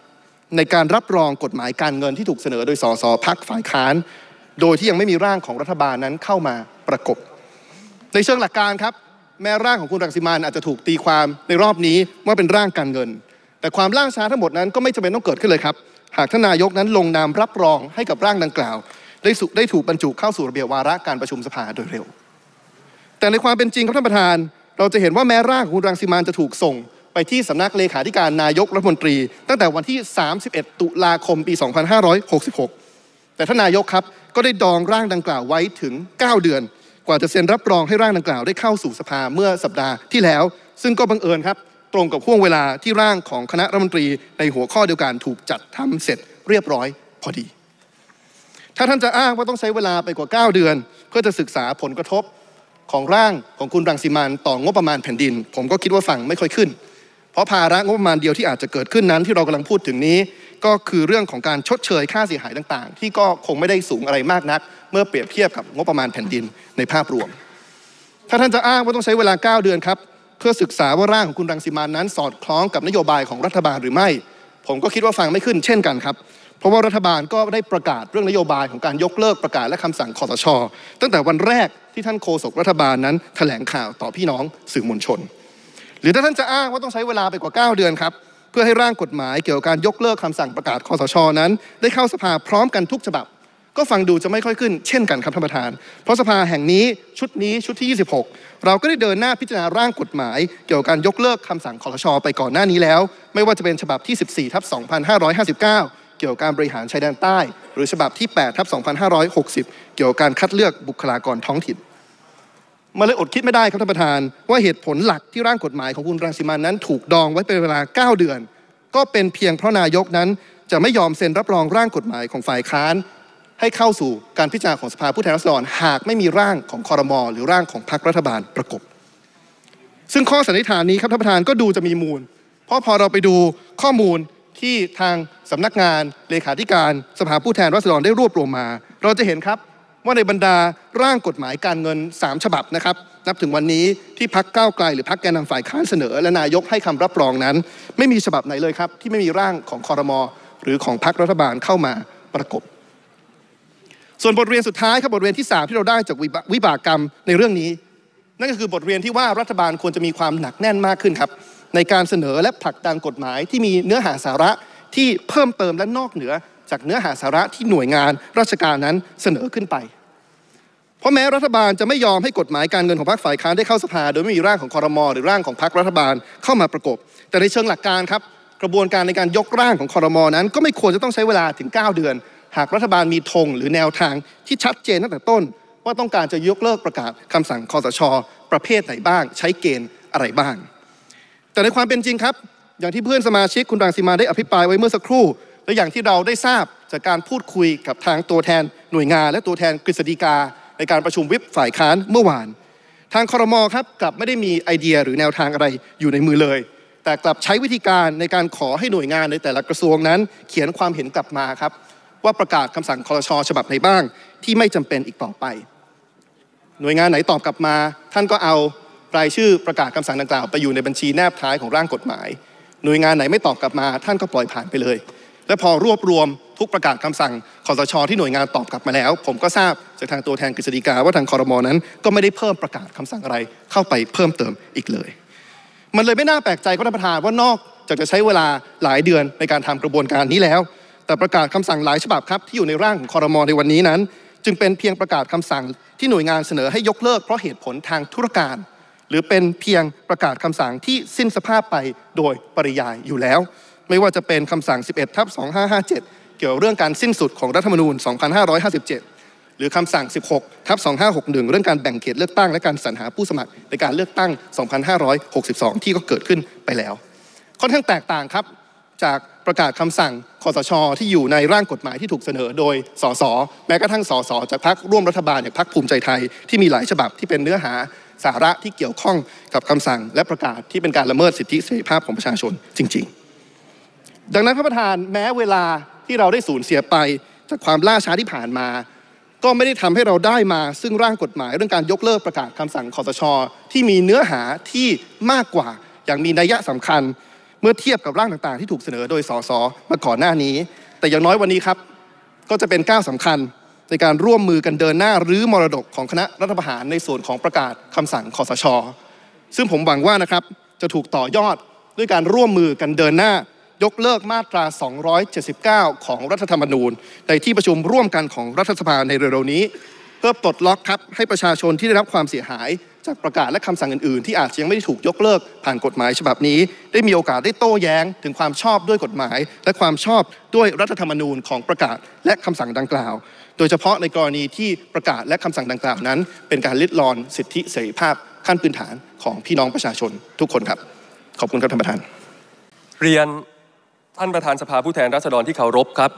ในการรับรองกฎหมายการเงินที่ถูกเสนอโดยสสพักฝ่ายค้าน โดยที่ยังไม่มีร่างของรัฐบาลนั้นเข้ามาประกบ ในเชิงหลักการครับแม้ร่างของคุณ รังสิมานอาจจะถูกตีความในรอบนี้ว่าเป็นร่างการเงิน แต่ความล่าช้าทั้งหมดนั้นก็ไม่จำเป็นต้องเกิดขึ้นเลยครับหากท่านนายกนั้นลงนามรับรองให้กับร่างดังกล่าว ได้สุได้ถูกบรรจุเข้าสู่ระเบียบวาระการประชุมสภาโดยเร็ว แต่ในความเป็นจริงครับท่านประธาน เราจะเห็นว่าแม้ร่างของคุณรังสิมานจะถูกส่งไปที่สำนักเลขาธิการนายกรัฐมนตรีตั้งแต่วันที่ 31 ตุลาคม ปี 2566 แต่ท่านนายกครับก็ได้ดองร่างดังกล่าวไว้ถึง 9 เดือน กว่าจะเซ็นรับรองให้ร่างดังกล่าว ได้เข้าสู่สภาเมื่อสัปดาห์ที่แล้ว ซึ่งก็บังเอิญครับ ตรงกับห่วงเวลาที่ร่างของคณะรัฐมนตรีในหัวข้อเดียวกันถูกจัดทำเสร็จเรียบร้อยพอดี ถ้าท่านจะอ้างว่าต้องใช้เวลาไปกว่า 9 เดือนเพื่อจะศึกษาผลกระทบของร่างของคุณรังสีมันต่องบประมาณแผ่นดิน ผมก็คิดว่าฟังไม่ค่อยขึ้นพราะภาระงบประมาณเดียวที่อาจจะเกิดขึ้นนั้นที่เรากำลังพูดถึงนี้ ก็คือเรื่องของการชดเชยค่าเสียหายต่างๆ ที่ก็คงไม่ได้สูงอะไรมากนัก เมื่อเปรียบเทียบกับงบประมาณแผ่นดินในภาพรวมถ้าท่านจะอ้างว่าต้องใช้เวลา 9 เดือนครับเพื่อศึกษาว่าร่างของคุณรังสีมานนั้นสอดคล้องกับนโยบายของรัฐบาลหรือไม่ ผมก็คิดว่าฟังไม่ขึ้นเช่นกันครับเพราะว่ารัฐบาลก็ได้ประกาศเรื่องนโยบายของการยกเลิกประกาศและคำสั่งคอสชตั้งแต่วันแรกที่ท่านโฆษกรัฐบาลนั้นแถลงข่าวต่อพี่น้องสื่อมวลชนหรือถ้าท่านจะอ้างว่าต้องใช้เวลาไปกว่า 9 เดือนครับ เพื่อให้ร่างกฎหมายเกี่ยวกับการยกเลิกคำสั่งประกาศคอสชนั้น ได้เข้าสภาพร้อมกันทุกฉบับ ก็ฟังดูจะไม่ค่อยขึ้นเช่นกันครับท่านประธาน เพราะสภาแห่งนี้ชุดนี้ชุดที่ 26 เราก็ได้เดินหน้าพิจารณาร่างกฎหมาย เกี่ยวกับการยกเลิกคำสั่งคอสชไปก่อนหน้านี้แล้ว ไม่ว่าจะเป็นฉบับที่14ทับ2559เกี่ยวกับการบริหารชายแดนใต้ หรือฉบับที่8ทับ2560 เกี่ยวกับการคัดเลือกบุคลากรท้องถิ่นมาเลยอดคิดไม่ได้ครับท่านประธานว่าเหตุผลหลักที่ร่างกฎหมายของคุณรังสิมันนั้นถูกดองไว้เป็นเวลา 9 เดือน ก็เป็นเพียงเพราะนายกนั้น จะไม่ยอมเซ็นรับรองร่างกฎหมายของฝ่ายค้าน ให้เข้าสู่การพิจารณาของสภาผู้แทนราษฎรหากไม่มีร่างของคอรมอหรือร่างของพรรครัฐบาลประกบ ซึ่งข้อสันนิษฐานนี้ครับท่านประธานก็ดูจะมีมูล เพราะพอเราไปดูข้อมูลที่ทางสำนักงานเลขาธิการสภาผู้แทนราษฎรได้รวบรวมมา เราจะเห็นครับว่าในบรรดาร่างกฎหมายการเงิน3ฉบับนะครับ นับถึงวันนี้ที่พักก้าวไกลหรือพักแกนนาฝ่ายค้านเสนอ และนายกให้คำรับรองนั้น ไม่มีฉบับไหนเลยครับที่ไม่มีร่างของคอรมอหรือของพักรัฐบาลเข้ามาประกบส่วนบทเรียนสุดท้ายครับบทเรียนที่3ที่เราได้จากวิบากกรรมในเรื่องนี้ นั่นก็คือบทเรียนที่ว่ารัฐบาลควรจะมีความหนักแน่นมากขึ้นครับในการเสนอและผลักดันกฎหมาย ที่มีเนื้อหาสาระที่เพิ่มเติมและนอกเหนือ จากเนื้อหาสาระที่หน่วยงาน ราชการนั้นเสนอขึ้นไปเพราะแม้ รัฐบาลจะไม่ยอมให้กฎหมายการเงินของพรรคฝ่ายค้านได้เข้าสภา โดยไม่มีร่างของคอรมอหรือร่างของพรรครัฐบาลเข้ามาประกบแต่ในเชิงหลักการครับ กระบวนการในการยกร่างของคอรมอนั้น ก็ไม่ควรจะต้องใช้เวลาถึง 9 เดือน หากรัฐบาลมีธงหรือแนวทางที่ชัดเจนตั้งแต่ต้นว่าต้องการจะยกเลิกประกาศคำสั่งคอสช ประเภทไหนบ้าง ใช้เกณฑ์อะไรบ้าง แต่ในความเป็นจริงครับอย่างที่เพื่อนสมาชิกคุณรังสีมาได้อภิปรายไว้เมื่อสักครู่ และอย่างที่เราได้ทราบจากการพูดคุยกับทางตัวแทนหน่วยงาน และตัวแทนกฤษฎีกาในการประชุมวิปฝ่ายค้านเมื่อวาน ทางคอรมอครับกลับไม่ได้มีไอเดียหรือแนวทางอะไรอยู่ในมือเลย แต่กลับใช้วิธีการในการขอให้หน่วยงานในแต่ละกระทรวงนั้น เขียนความเห็นกลับมาครับ ว่าประกาศคำสั่งคอรชฉบับไหนบ้าง ที่ไม่จำเป็นอีกต่อไป หน่วยงานไหนตอบกลับมา ท่านก็เอารายชื่อประกาศคำสั่งดังกล่าวไปอยู่ในบัญชีแนบท้ายของร่างกฎหมาย หน่วยงานไหนไม่ตอบกลับมา ท่านก็ปล่อยผ่านไปเลยและพอรวบรวมทุกประกาศคำสั่งคอสชอที่หน่วยงานตอบกลับมาแล้ว ผมก็ทราบจากทางตัวแทนกฤษฎีกาว่าทางคอรมอนั้นก็ไม่ได้เพิ่มประกาศคำสั่งอะไรเข้าไปเพิ่มเติมอีกเลย มันเลยไม่น่าแปลกใจก็ท่านประธานว่านอกจากจะใช้เวลาหลายเดือนในการทำกระบวนการนี้แล้ว แต่ประกาศคำสั่งหลายฉบับครับที่อยู่ในร่างของคอรมอในวันนี้นั้น จึงเป็นเพียงประกาศคำสั่ง ที่หน่วยงานเสนอให้ยกเลิกเพราะเหตุผลทางธุรการ หรือเป็นเพียงประกาศคำสั่งที่สิ้นสภาพไปโดยปริยายอยู่แล้วไม่ว่าจะเป็นคำสั่ง 11 ทับ 2557 เกี่ยวเรื่องการสิ้นสุดของรัฐธรรมนูญ 2557 หรือคำสั่ง 16 ทับ 2561 เรื่องการแบ่งเขตเลือกตั้งและการสรรหาผู้สมัครในการเลือกตั้ง 2562 ที่ก็เกิดขึ้นไปแล้ว ค่อนข้างแตกต่างครับ จากประกาศคำสั่งคอสชที่อยู่ในร่างกฎหมายที่ถูกเสนอโดยสส แม้กระทั่งสสจากพรรคร่วมรัฐบาลอย่างพรรคภูมิใจไทยที่มีหลายฉบับที่เป็นเนื้อหาสาระที่เกี่ยวข้องกับคำสั่งและประกาศที่เป็นการละเมิดสิทธิเสรีภาพของประชาชนจริง ๆดังนั้นท่านประธานแม้เวลาที่เราได้สูญเสียไปจากความล่าช้าที่ผ่านมา ก็ไม่ได้ทำให้เราได้มาซึ่งร่างกฎหมาย เรื่องการยกเลิกประกาศคำสั่งคอสช ที่มีเนื้อหาที่มากกว่าอย่างมีนัยยะสำคัญ เมื่อเทียบกับร่างต่างๆ ที่ถูกเสนอโดยสสมาก่อนหน้านี้ แต่อย่างน้อยวันนี้ครับ ก็จะเป็นก้าวสาคัญในการร่วมมือกันเดินหน้ารื้อมรดกของคณะรัฐประหารในส่วนของประกาศคำสั่งคอสชซึ่งผมหวังว่านะครับจะถูกต่อยอดด้วยการร่วมมือกันเดินหน้ายกเลิกมาตรา 279 ของรัฐธรรมนูญในที่ประชุมร่วมกันของรัฐสภาในเร็วๆนี้ เพื่อปลดล็อกครับให้ประชาชนที่ได้รับความเสียหาย จากประกาศและคำสั่งอื่น ๆ ที่อาจยังไม่ได้ถูกยกเลิกผ่านกฎหมายฉบับนี้ ได้มีโอกาสได้โต้แย้งถึงความชอบด้วยกฎหมาย และความชอบด้วยรัฐธรรมนูญของประกาศและคำสั่งดังกล่าวโดยเฉพาะในกรณีที่ประกาศและคำสั่งดังกล่าวนั้น เป็นการลิดรอนสิทธิเสรีภาพขั้นพื้นฐานของพี่น้องประชาชนทุกคนครับขอบคุณครับท่านประธาน เรียนท่านประธานสภาผู้แทนราษฎรที่เคารพครับ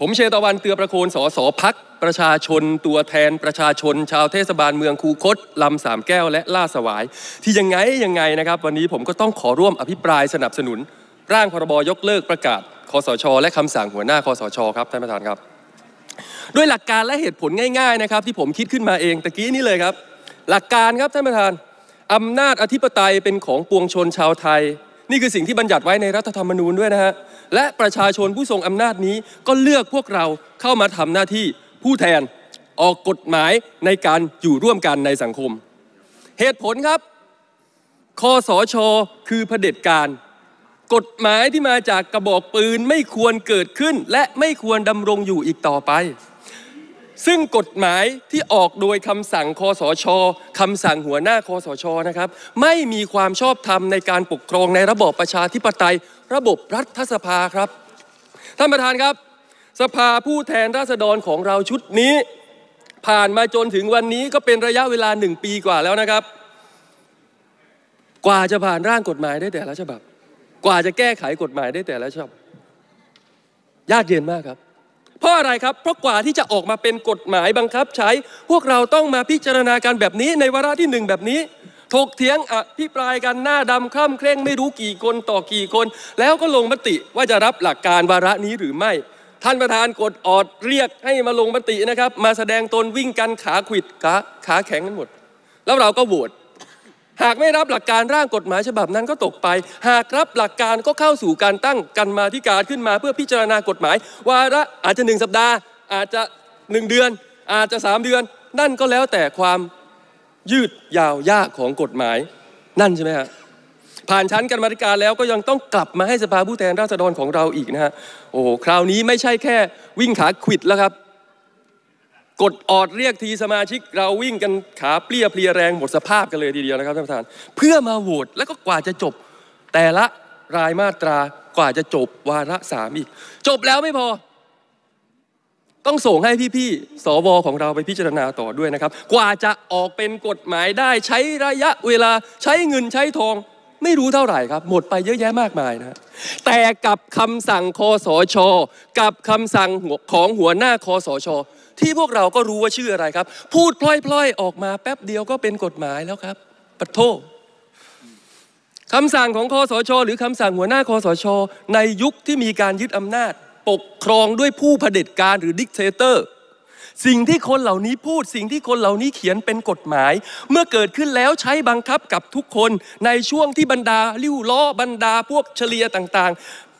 ผมเชตวันเตือประโคนสสพัก ประชาชนตัวแทนประชาชน ชาวเทศบาลเมืองคูคต ลำสามแก้วและล่าสวาย ที่ยังไง ยังไงนะครับ วันนี้ผมก็ต้องขอร่วมอภิปรายสนับสนุน ร่างพรบยกเลิกประกาศคอสช และคำสั่งหัวหน้าคอสช ครับ ท่านประธานครับ ด้วยหลักการและเหตุผลง่ายๆนะครับที่ผมคิดขึ้นมาเองตะกี้นี้เลยครับ หลักการครับท่านประธานอำนาจอธิปไตยเป็นของปวงชนชาวไทยนี่คือสิ่งที่บัญญัติไว้ในรัฐธรรมนูญด้วยนะฮะ และประชาชนผู้ทรงอำนาจนี้ก็เลือกพวกเราเข้ามาทำหน้าที่ผู้แทนออกกฎหมายในการอยู่ร่วมกันในสังคม เหตุผลครับคอสอชอคือเผด็จการ กฎหมายที่มาจากกระบอกปืนไม่ควรเกิดขึ้นและไม่ควรดำรงอยู่อีกต่อไปซึ่งกฎหมายที่ออกโดยคำสั่งคอสชคำสั่งหัวหน้าคอสชนะครับ ไม่มีความชอบธรรมในการปกครองในระบอบประชาธิปไตย ระบบรัฐสภาครับท่านประธานครับ สภาผู้แทนราษฎรของเราชุดนี้ ผ่านมาจนถึงวันนี้ก็เป็นระยะเวลาหนึ่งปีกว่าแล้วนะครับ กว่าจะผ่านร่างกฎหมายได้แต่ละฉบับ กว่าจะแก้ไขกฎหมายได้แต่ละฉบับยากเย็นมากครับเพราะอะไรครับ เพราะกว่าที่จะออกมาเป็นกฎหมายบังคับใช้ พวกเราต้องมาพิจารณาการแบบนี้ในวาระที่หนึ่งแบบนี้ถกเถียงอภิปรายกันหน้าดำคล่ำเคร่งไม่รู้กี่คนต่อกี่คน แล้วก็ลงมติว่าจะรับหลักการวาระนี้หรือไม่ ท่านประธานกดออดเรียกให้มาลงมตินะครับ มาแสดงตนวิ่งกันขาขวิดขาขาแข็งกันหมด แล้วเราก็โหวตหากไม่รับหลักการร่างกฎหมายฉบับนั้นก็ตกไป หากรับหลักการก็เข้าสู่การตั้งกันมาธิการขึ้นมาเพื่อพิจารณากฎหมายวาระอาจจะหนึ่งสัปดาห์ อาจจะหนึ่งเดือน อาจจะสามเดือน นั่นก็แล้วแต่ความยืดยาวยากของกฎหมาย นั่นใช่ไหมฮะผ่านชั้นกัรมาธิการแล้วก็ยังต้องกลับมาให้สภาผู้แทนราษฎรของเราอีกนะฮะโอ้คราวนี้ไม่ใช่แค่วิ่งขาขิดแล้วครับดออดเรียกทีสมาชิกเราวิ่งกันขาเปรี้ยเพลียแรงหมดสภาพกันเลยทีเดียวนะครับท่านประธาน เพื่อมาโหวตแล้วก็กว่าจะจบแต่ละรายมาตรา กว่าจะจบวาระสามอีก จบแล้วไม่พอ ต้องส่งให้พี่ๆสวของเราไปพิจารณาต่อด้วยนะครับ กว่าจะออกเป็นกฎหมายได้ ใช้ระยะเวลาใช้เงินใช้ทองไม่รู้เท่าไหร่ครับ หมดไปเยอะแยะมากมายนะแต่กับคำสั่งคอสช กับคำสั่งของหัวหน้าคอสชที่พวกเราก็รู้ว่าชื่ออะไรครับ พูดพล่อยๆออกมา แป๊บเดียวก็เป็นกฎหมายแล้วครับปัดโทษคำสั่งของคอสช หรือคำสั่งหัวหน้าคอสชในยุคที่มีการยึดอำนาจ ปกครองด้วยผู้เผด็จการหรือดิกเตเตอร์สิ่งที่คนเหล่านี้พูด สิ่งที่คนเหล่านี้เขียนเป็นกฎหมาย เมื่อเกิดขึ้นแล้วใช้บังคับกับทุกคน ในช่วงที่บรรดาลิ้วล้อบรรดาพวกเฉลียต่าง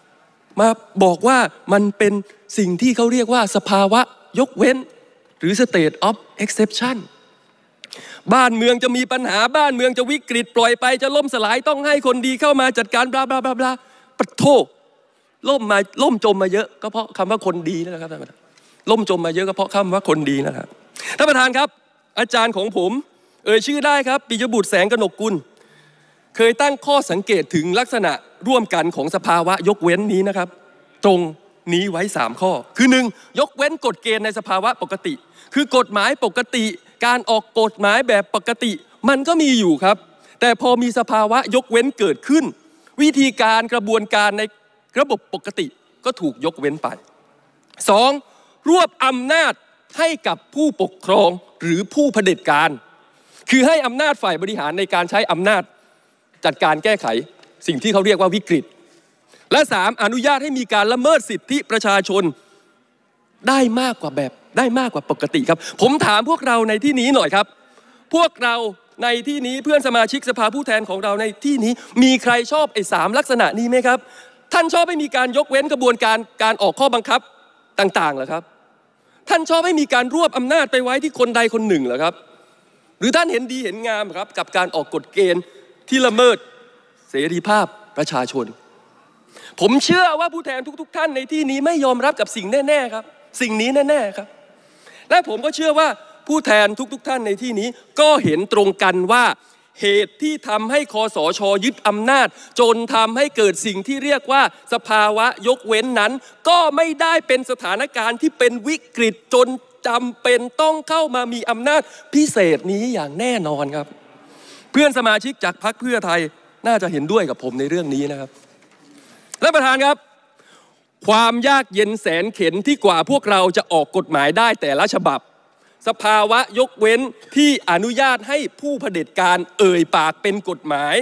ๆ มาบอกว่ามันเป็นสิ่งที่เขาเรียกว่าสภาวะยกเว้นหรือ state of exception บ้านเมืองจะมีปัญหาบ้านเมืองจะวิกฤตปล่อยไปจะล่มสลายต้องให้คนดีเข้ามาจัดการบลาบลาบลาบลาปะโทล่มมาล่มจมมาเยอะ ก็เพราะคำว่าคนดีนะครับท่านประธานล่มจมมาเยอะก็เพราะคำว่าคนดีนะครับท่านประธานครับ อาจารย์ของผม เอ่ยชื่อได้ครับ ปิยบุตรแสงกนกกุลเคยตั้งข้อสังเกตถึงลักษณะร่วมกันของสภาวะยกเว้นนี้นะครับตรงนี้ไว้ 3 ข้อคือ 1. ยกเว้นกฎเกณฑ์ในสภาวะปกติ คือกฎหมายปกติ การออกกฎหมายแบบปกติ มันก็มีอยู่ครับ แต่พอมีสภาวะยกเว้นเกิดขึ้น วิธีการกระบวนการในระบบปกติก็ถูกยกเว้นไป 2. รวบอำนาจให้กับผู้ปกครองหรือผู้เผด็จการคือให้อำนาจฝ่ายบริหารในการใช้อำนาจจัดการแก้ไข สิ่งที่เขาเรียกว่าวิกฤตและ 3. อนุญาตให้มีการละเมิดสิทธิประชาชนได้มากกว่าแบบได้มากกว่าปกติครับ ผมถามพวกเราในที่นี้หน่อยครับ พวกเราในที่นี้เพื่อนสมาชิกสภาผู้แทนของเราในที่นี้มีใครชอบไอ้สามลักษณะนี้ไหมครับ ท่านชอบให้มีการยกเว้นกระบวนการการออกข้อบังคับต่างๆหรอครับ ท่านชอบให้มีการรวบอำนาจไปไว้ที่คนใดคนหนึ่งหรอครับหรือท่านเห็นดีเห็นงามครับ กับการออกกฎเกณฑ์ที่ละเมิดเสรีภาพประชาชนผมเชื่อว่าผู้แทนทุกๆ ท่านในที่นี้ไม่ยอมรับกับสิ่งแน่ ๆครับ สิ่งนี้แน่ ๆครับ และผมก็เชื่อว่าผู้แทนทุกๆท่านในที่นี้ก็เห็นตรงกันว่าเหตุที่ทำให้คอสชยึดอำนาจ จนทำให้เกิดสิ่งที่เรียกว่าสภาวะยกเว้นนั้น ก็ไม่ได้เป็นสถานการณ์ที่เป็นวิกฤตจนจำเป็นต้องเข้ามามีอำนาจพิเศษนี้อย่างแน่นอนครับ เพื่อนสมาชิกจากพรรคเพื่อไทยน่าจะเห็นด้วยกับผมในเรื่องนี้นะครับท่านประธานครับความยากเย็นแสนเข็นที่กว่าพวกเราจะออกกฎหมายได้แต่ละฉบับสภาวะยกเว้นที่อนุญาตให้ผู้เผด็จการเอ่ยปากเป็นกฎหมาย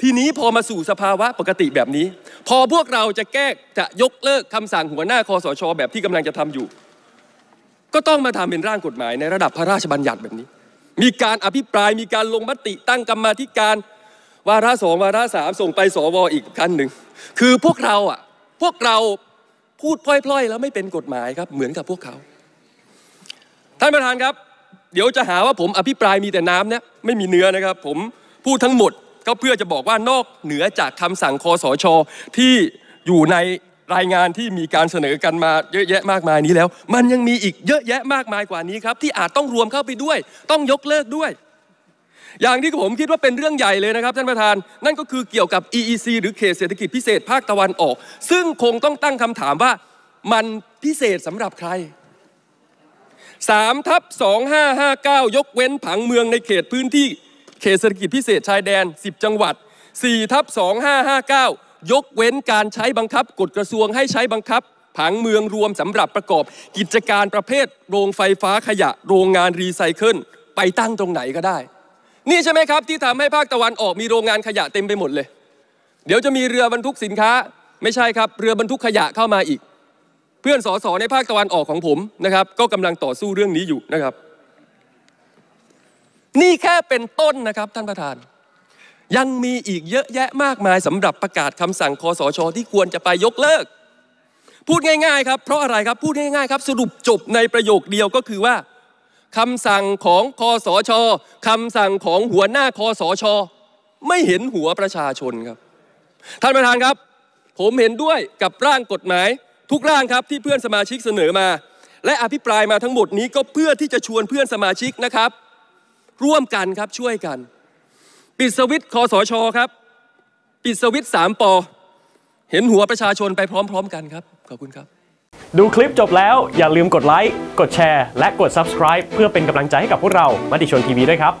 ทีนี้พอมาสู่สภาวะปกติแบบนี้ พอพวกเราจะแก้จะยกเลิกคำสั่งหัวหน้าคอสช แบบที่กำลังจะทำอยู่ ก็ต้องมาทำเป็นร่างกฎหมายในระดับพระราชบัญญัติแบบนี้ มีการอภิปรายมีการลงมติตั้งกรรมธิการวาระสองวาระสามส่งไปสวออีกขั้นหนึ่งคือพวกเราอ่ะพวกเราพูดพล่อย ๆ แล้วไม่เป็นกฎหมายครับเหมือนกับพวกเขาท่านประธานครับ เดี๋ยวจะหาว่าผมอภิปรายมีแต่น้ำเนี่ยไม่มีเนื้อนะครับ ผมพูดทั้งหมดก็เพื่อจะบอกว่านอกเหนือจากคำสั่งคอสช ที่อยู่ในรายงานที่มีการเสนอกันมาเยอะแยะมากมายนี้แล้ว มันยังมีอีกเยอะแยะมากมายกว่านี้ครับที่อาจต้องรวมเข้าไปด้วยต้องยกเลิกด้วยอย่างที่ผมคิดว่าเป็นเรื่องใหญ่เลยนะครับท่านประธานนั่นก็คือเกี่ยวกับ EEC หรือเขตเศรษฐกิจพิเศษภาคตะวันออก ซึ่งคงต้องตั้งคำถามว่ามันพิเศษสำหรับใคร3ทับ2559 ยกเว้นผังเมืองในเขตพื้นที่เขตเศรษฐกิจพิเศษชายแดน 10 จังหวัด4ทับ2559 ยกเว้นการใช้บังคับกฎกระทรวงให้ใช้บังคับ ผังเมืองรวมสำหรับประกอบ กิจการประเภท โรงไฟฟ้าขยะ โรงงานรีไซเคิลไปตั้งตรงไหนก็ได้นี่ใช่ไหมครับที่ทำให้ภาคตะวันออกมีโรงงานขยะเต็มไปหมดเลย เดี๋ยวจะมีเรือบรรทุกสินค้า ไม่ใช่ครับเรือบรรทุกขยะเข้ามาอีก เพื่อนสสในภาคตะวันออกของผมนะครับก็กำลังต่อสู้เรื่องนี้อยู่นะครับ นี่แค่เป็นต้นนะครับท่านประธาน ยังมีอีกเยอะแยะมากมายสำหรับประกาศคำสั่งคอสชที่ควรจะไปยกเลิก พูดง่ายๆครับเพราะอะไรครับพูดง่ายๆครับสรุปจบในประโยคเดียวก็คือว่าคำสั่งของคอสชคำสั่งของหัวหน้าคอสชไม่เห็นหัวประชาชนครับท่านประธานครับ ผมเห็นด้วยกับร่างกฎหมาย ทุกร่างครับที่เพื่อนสมาชิกเสนอมา และอภิปรายมาทั้งหมดนี้ก็เพื่อที่จะชวนเพื่อนสมาชิกนะครับ ร่วมกันครับช่วยกันปิดสวิตคอสชครับปิดสวิตสามปอเห็นหัวประชาชนไปพร้อม ๆ กันครับขอบคุณครับดูคลิปจบแล้วอย่าลืมกดไลค์ กดแชร์ และกด subscribe เพื่อเป็นกำลังใจให้กับพวกเรามติชนทีวีด้วยครับ